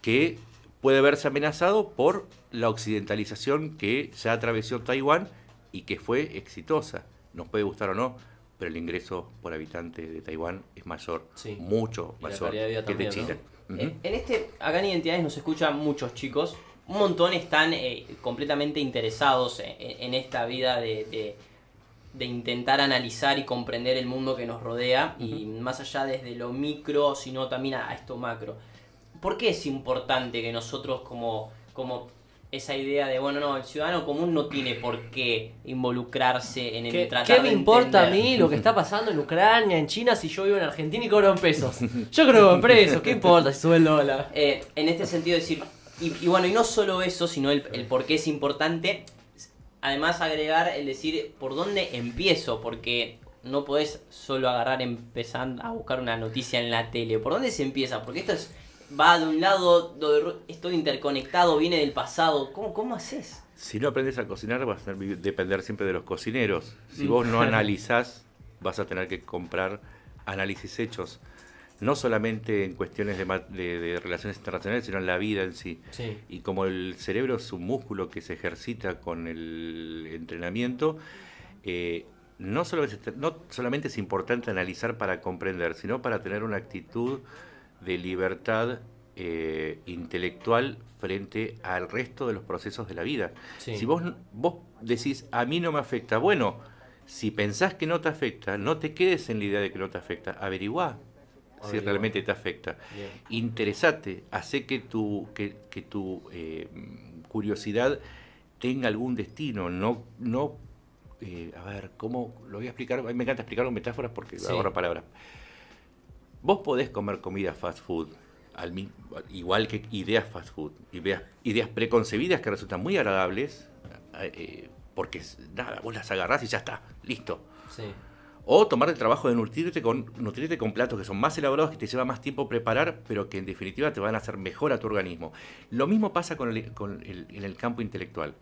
que puede verse amenazado por la occidentalización que ya atravesó Taiwán y que fue exitosa. Nos puede gustar o no, pero el ingreso por habitante de Taiwán es mayor, mucho mayor que de China. Eh, en este, acá en Identidades nos escuchan muchos chicos, un montón están eh, completamente interesados en, esta vida de, intentar analizar y comprender el mundo que nos rodea, y más allá desde lo micro, sino también a, esto macro. ¿Por qué es importante que nosotros como, como esa idea de, bueno, no, el ciudadano común no tiene por qué involucrarse en el ¿Qué, ¿Qué me importa a mí lo que está pasando en Ucrania, en China, si yo vivo en Argentina y cobro en pesos? Yo creo en pesos, ¿qué importa si sube el dólar? Eh, en este sentido, decir, y, bueno, y no solo eso, sino el, el por qué es importante, además agregar el decir, ¿por dónde empiezo? Porque no podés solo agarrar empezando a buscar una noticia en la tele. ¿Por dónde se empieza? Porque esto es va de un lado, donde interconectado, viene del pasado. ¿Cómo, cómo haces? Si no aprendes a cocinar, vas a depender siempre de los cocineros. Si mm. vos no [LAUGHS] analizás, vas a tener que comprar análisis hechos. No solamente en cuestiones de, relaciones internacionales, sino en la vida en sí. Y como el cerebro es un músculo que se ejercita con el entrenamiento, eh, no, solo no solamente es importante analizar para comprender, sino para tener una actitud de libertad eh, intelectual frente al resto de los procesos de la vida. Si vos, vos decís, a mí no me afecta, bueno, si pensás que no te afecta, no te quedes en la idea de que no te afecta, Averigua si realmente te afecta. Interésate, Interesate, hace que tu, que, tu eh, curiosidad tenga algún destino, no, no eh, a ver, ¿cómo lo voy a explicar? A me encanta explicarlo con metáforas porque ahorro palabras. Vos podés comer comida fast food, igual que ideas fast food, ideas, preconcebidas que resultan muy agradables, eh, eh, porque nada, vos las agarrás y ya está, listo. O tomar el trabajo de nutrirte con, platos que son más elaborados, que te lleva más tiempo preparar, pero que en definitiva te van a hacer mejor a tu organismo. Lo mismo pasa con el, en el campo intelectual.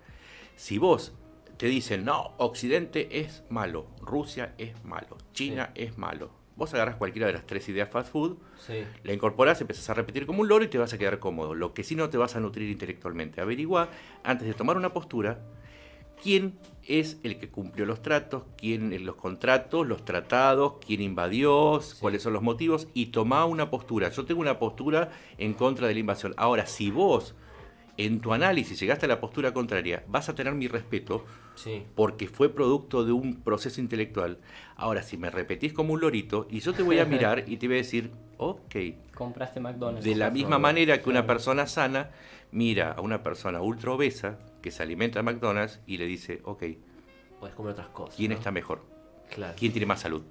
Si vos te dicen, no, Occidente es malo, Rusia es malo, China es malo, Vos agarras cualquiera de las tres ideas fast food, la incorporás, empezás a repetir como un loro y te vas a quedar cómodo. Lo que sí no te vas a nutrir intelectualmente. Averigua, antes de tomar una postura, quién es el que cumplió los tratos, quién eh, los contratos, los tratados, quién invadió, cuáles son los motivos y toma una postura. Yo tengo una postura en contra de la invasión. Ahora, si vos en tu análisis llegaste a la postura contraria, vas a tener mi respeto porque fue producto de un proceso intelectual. Ahora, si me repetís como un lorito, y yo te voy a mirar y te voy a decir, ok. Compraste McDonald's. De la misma manera que una persona sana mira a una persona ultra obesa que se alimenta de McDonald's y le dice, ok. Puedes comer otras cosas. ¿Quién está mejor? ¿Quién tiene más salud?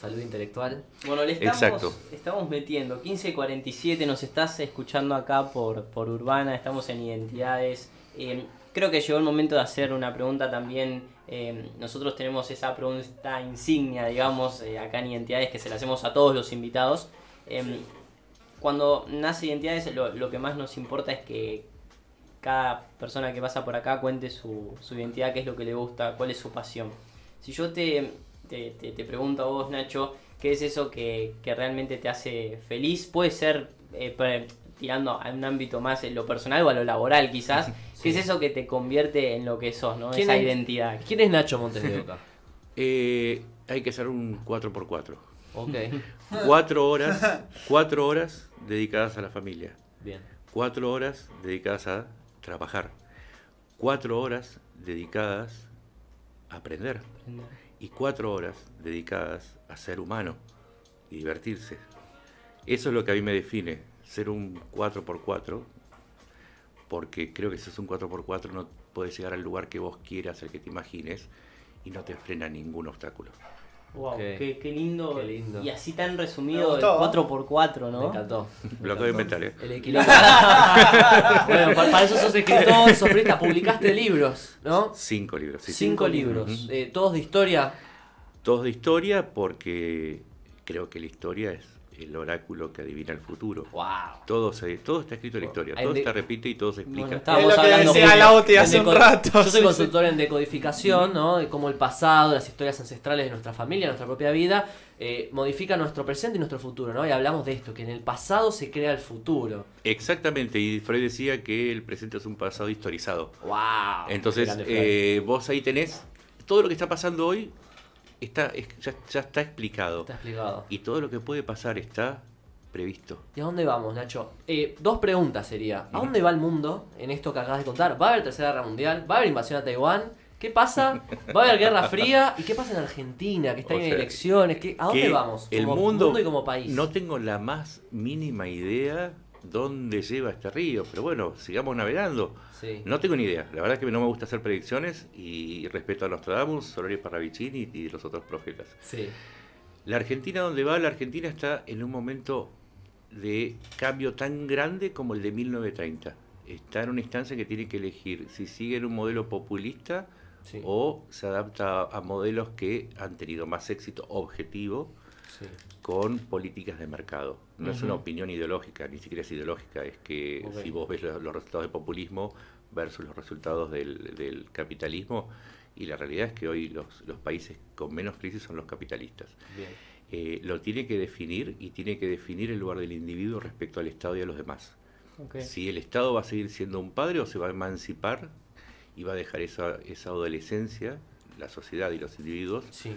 Salud intelectual. Bueno, estamos, estamos metiendo 15.47, nos estás escuchando acá por, por Urbana, estamos en Identidades. Em, Creo que llegó el momento de hacer una pregunta también. Eh, nosotros tenemos esa pregunta insignia, digamos, eh, acá en Identidades, que se la hacemos a todos los invitados. Eh, cuando nace Identidades, lo, que más nos importa es que cada persona que pasa por acá cuente su, identidad, qué es lo que le gusta, cuál es su pasión. Si yo te, te, te, pregunto a vos, Nacho, ¿qué es eso que, que realmente te hace feliz? Puede ser tirando a un ámbito más en lo personal o a lo laboral quizás, [LAUGHS] qué es eso que te convierte en lo que sos, ¿no? Esa identidad. ¿Quién es Nacho Montes de [LAUGHS] Oca? Eh, hay que ser un 4x4. Ok. [LAUGHS] cuatro horas, cuatro horas dedicadas a la familia. Bien. Cuatro horas dedicadas a trabajar. 4 horas dedicadas a aprender. Y 4 horas dedicadas a ser humano y divertirse. Eso es lo que a mí me define ser un 4x4, porque creo que si es un 4x4 no puedes llegar al lugar que vos quieras, el que te imagines, y no te frena ningún obstáculo. Wow, qué, lindo, Y así tan resumido el 4x4, ¿no? Me encantó. lo ¿eh? El equilibrio. [LAUGHS] bueno, para, eso sos escritor, sofrista, publicaste libros, ¿no? Cinco libros, sí. Cinco, libros. Eh, ¿Todos de historia? Todos de historia porque creo que la historia es el oráculo que adivina el futuro. Todo, está escrito en la historia, todo se repite y todo se explica. hablando hace un rato. Yo soy consultor en decodificación, ¿no? De cómo el pasado, las historias ancestrales de nuestra familia, nuestra propia vida, eh, modifica nuestro presente y nuestro futuro, ¿no? Y hablamos de esto, que en el pasado se crea el futuro. Exactamente, y Freud decía que el presente es un pasado historizado. ¡Wow! Entonces, eh, vos ahí tenés todo lo que está pasando hoy está, ya, está explicado. Está Y todo lo que puede pasar está previsto. ¿Y a dónde vamos, Nacho? Eh, dos preguntas sería. ¿A dónde va el mundo en esto que acabas de contar? ¿Va a haber tercera guerra mundial? ¿Va a haber invasión a Taiwán? ¿Qué pasa? ¿Va a haber guerra fría? ¿Y qué pasa en Argentina? Que está en elecciones. ¿A dónde vamos? Como el mundo y como país. No tengo la más mínima idea dónde lleva este río, pero bueno, sigamos navegando. No tengo ni idea, la verdad es que no me gusta hacer predicciones y respeto a Nostradamus, Solorio Parravicini y los otros profetas. La Argentina, donde va, la Argentina está en un momento de cambio tan grande como el de 1930. Está en una instancia que tiene que elegir si sigue en un modelo populista o se adapta a modelos que han tenido más éxito objetivo. Sí con políticas de mercado. No es una opinión ideológica, ni siquiera es ideológica, es que si vos ves los resultados del populismo versus los resultados del, capitalismo, y la realidad es que hoy los, países con menos crisis son los capitalistas. Eh, lo tiene que definir y tiene que definir el lugar del individuo respecto al Estado y a los demás. Si el Estado va a seguir siendo un padre o se va a emancipar y va a dejar esa, esa adolescencia, la sociedad y los individuos, sí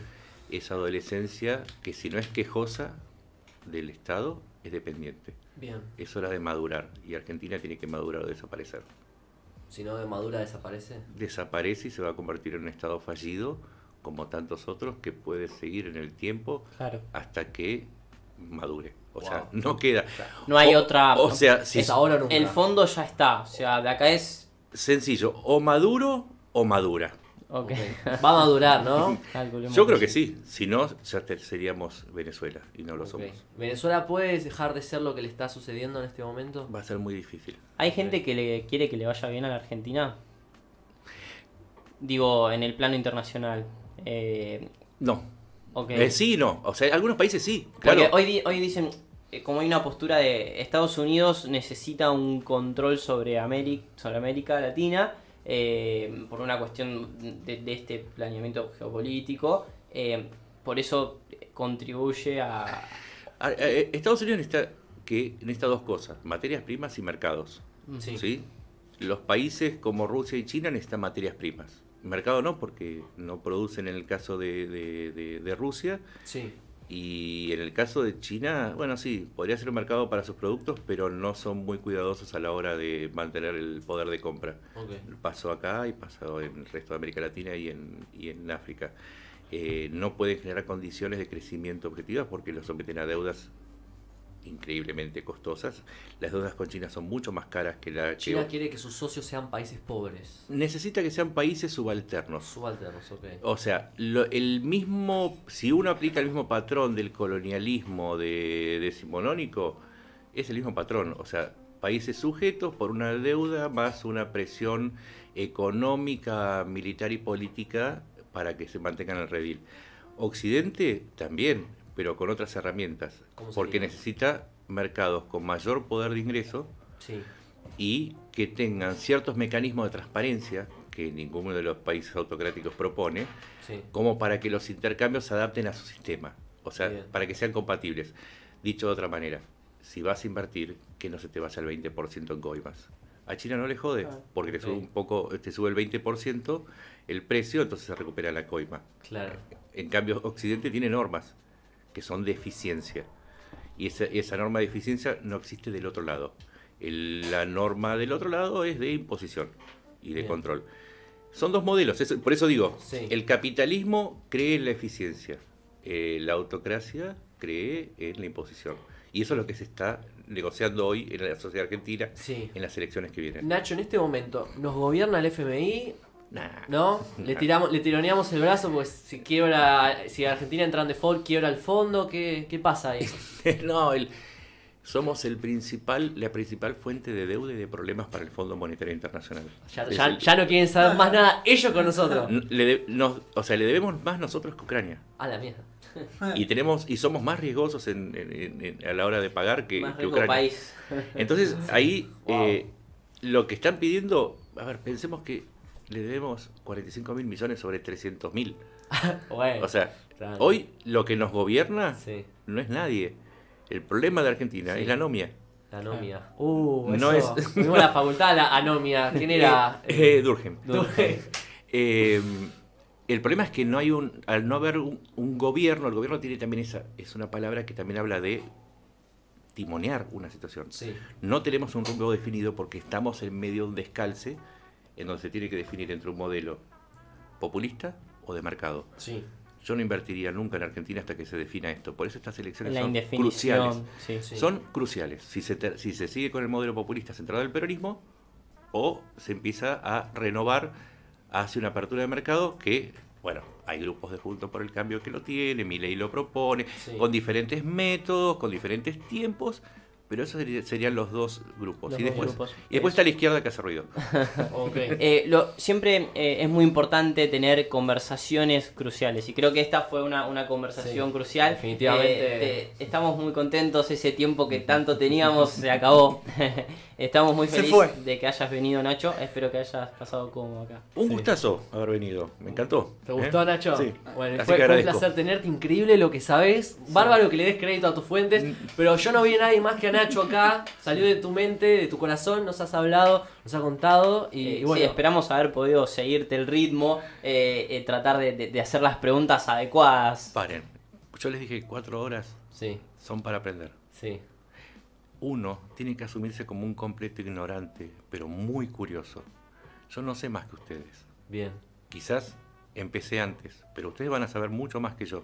esa adolescencia que si no es quejosa del Estado, es dependiente. Bien. Es hora de madurar y Argentina tiene que madurar o desaparecer. Si no de madura desaparece. Desaparece y se va a convertir en un Estado fallido, como tantos otros, que puede seguir en el tiempo hasta que madure. O sea, no queda. No hay otra. O sea, El fondo ya está. O sea, de acá es. Sencillo, o maduro o madura. Okay. [LAUGHS] Va a madurar, ¿no? Yo creo que sí. Si no, ya seríamos Venezuela y no lo somos. ¿Venezuela puede dejar de ser lo que le está sucediendo en este momento? Va a ser muy difícil. ¿Hay gente que le quiere que le vaya bien a la Argentina? Digo, en el plano internacional. Eh, no. Eh, sí, no. O sea, algunos países sí. Claro. hoy, hoy dicen, eh, como hay una postura de Estados Unidos necesita un control sobre América, sobre América Latina eh, por una cuestión de, este planeamiento geopolítico. Eh, por eso contribuye a... Eh, Estados Unidos necesita, que, necesita dos cosas, materias primas y mercados. Mm, Los países como Rusia y China necesitan materias primas mercado no, porque no producen en el caso de, de Rusia. Sí. Y en el caso de China, bueno, sí, podría ser un mercado para sus productos, pero no son muy cuidadosos a la hora de mantener el poder de compra. Pasó acá y pasó en el resto de América Latina y en, en África. Eh, no pueden generar condiciones de crecimiento objetivas porque los someten a deudas increíblemente costosas. Las deudas con China son mucho más caras que la China China quiere que sus socios sean países pobres. Necesita que sean países subalternos. Subalternos, ok. O sea, el mismo, si uno aplica el mismo patrón del colonialismo de decimonónico, es el mismo patrón. O sea, países sujetos por una deuda más una presión económica, militar y política para que se mantengan al redil. Occidente también pero con otras herramientas, porque necesita mercados con mayor poder de ingreso y que tengan ciertos mecanismos de transparencia que ninguno de los países autocráticos propone, como para que los intercambios se adapten a su sistema, o sea, para que sean compatibles. Dicho de otra manera, si vas a invertir, que no se te vaya el 20% en coimas. A China no le jode, ah, porque te sube un poco, sube el 20% el precio, entonces se recupera la coima. Claro. En cambio, Occidente tiene normas que son de eficiencia. Y esa, norma de eficiencia no existe del otro lado. la norma del otro lado es de imposición y de control. Son dos modelos, por eso digo, el capitalismo cree en la eficiencia, eh, la autocracia cree en la imposición. Y eso es lo que se está negociando hoy en la sociedad argentina, en las elecciones que vienen. Nacho, en este momento, ¿nos gobierna el FMI? ¿No? Le, tiramos, le tironeamos el brazo pues si quiebra, si Argentina entra en default, quiebra el fondo, ¿qué, pasa ahí? [LAUGHS] no, somos el principal, la principal fuente de deuda y de problemas para el Fondo Monetario Internacional. Ya, no quieren saber más nada ellos con nosotros. o sea, le debemos más nosotros que Ucrania. A la mierda. Ah. Y tenemos y somos más riesgosos a la hora de pagar que, Ucrania. País. Entonces ahí [LAUGHS] eh, lo que están pidiendo, a ver, pensemos que le debemos 45 mil millones sobre 300 mil. [LAUGHS] o sea, hoy lo que nos gobierna no es nadie. El problema de Argentina es la anomia. La anomia. Ah. Uh, no es. la facultad la anomia. [LAUGHS] ¿Quién era? Eh, eh Durgen. [LAUGHS] Em, el problema es que no hay un. Al no haber un, gobierno, el gobierno tiene también esa. Es una palabra que también habla de timonear una situación. No tenemos un rumbo definido porque estamos en medio de un descalce en donde se tiene que definir entre un modelo populista o de mercado. Sí. Yo no invertiría nunca en Argentina hasta que se defina esto. Por eso estas elecciones son cruciales. Son cruciales. Si se, sigue con el modelo populista centrado en el peronismo o se empieza a renovar hacia una apertura de mercado que, bueno, hay grupos de Juntos por el Cambio que lo tiene, mi ley lo propone, con diferentes métodos, con diferentes tiempos, pero esos serían los dos grupos. y, después, y después está la izquierda que hace ruido. [LAUGHS] Eh, lo, siempre eh, es muy importante tener conversaciones cruciales. Y creo que esta fue una, una conversación crucial. Definitivamente. Eh, estamos muy contentos. Ese tiempo que [LAUGHS] tanto teníamos se acabó. [LAUGHS] Estamos muy felices de que hayas venido, Nacho. Espero que hayas pasado cómodo acá. Un gustazo haber venido. Me encantó. ¿Te gustó, ¿Eh? Nacho? Sí. Bueno, fue, un placer tenerte. Increíble lo que sabes. Bárbaro que le des crédito a tus fuentes. Mm. Pero yo no vi a nadie más que a Nacho acá. Salió de tu mente, de tu corazón. Nos has hablado, nos has contado. Y, eh, bueno. esperamos haber podido seguirte el ritmo. Eh, tratar de, de hacer las preguntas adecuadas. Paren. Yo les dije cuatro horas. Sí. Son para aprender. Sí uno tiene que asumirse como un completo ignorante, pero muy curioso. Yo no sé más que ustedes. Bien. Quizás empecé antes, pero ustedes van a saber mucho más que yo.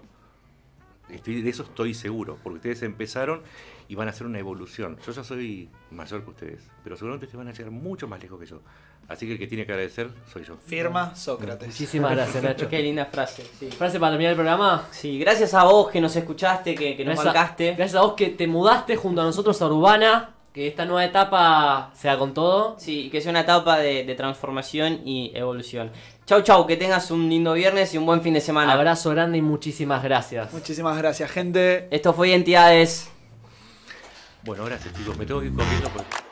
Estoy, de eso estoy seguro, porque ustedes empezaron y van a hacer una evolución. Yo ya soy mayor que ustedes, pero seguramente ustedes van a llegar mucho más lejos que yo. Así que el que tiene que agradecer soy yo. Firma Sócrates. Muchísimas gracias, [LAUGHS] Nacho. Qué linda frase. Frase para terminar el programa. Sí, gracias a vos que nos escuchaste, que, nos marcaste. gracias a vos que te mudaste junto a nosotros a Urbana. Que esta nueva etapa sea con todo. Sí, que sea una etapa de, transformación y evolución. Chau, chau, que tengas un lindo viernes y un buen fin de semana. Abrazo grande y muchísimas gracias. Muchísimas gracias, gente. Esto fue Identidades. Bueno, gracias, chicos. Me tengo que ir corriendo porque.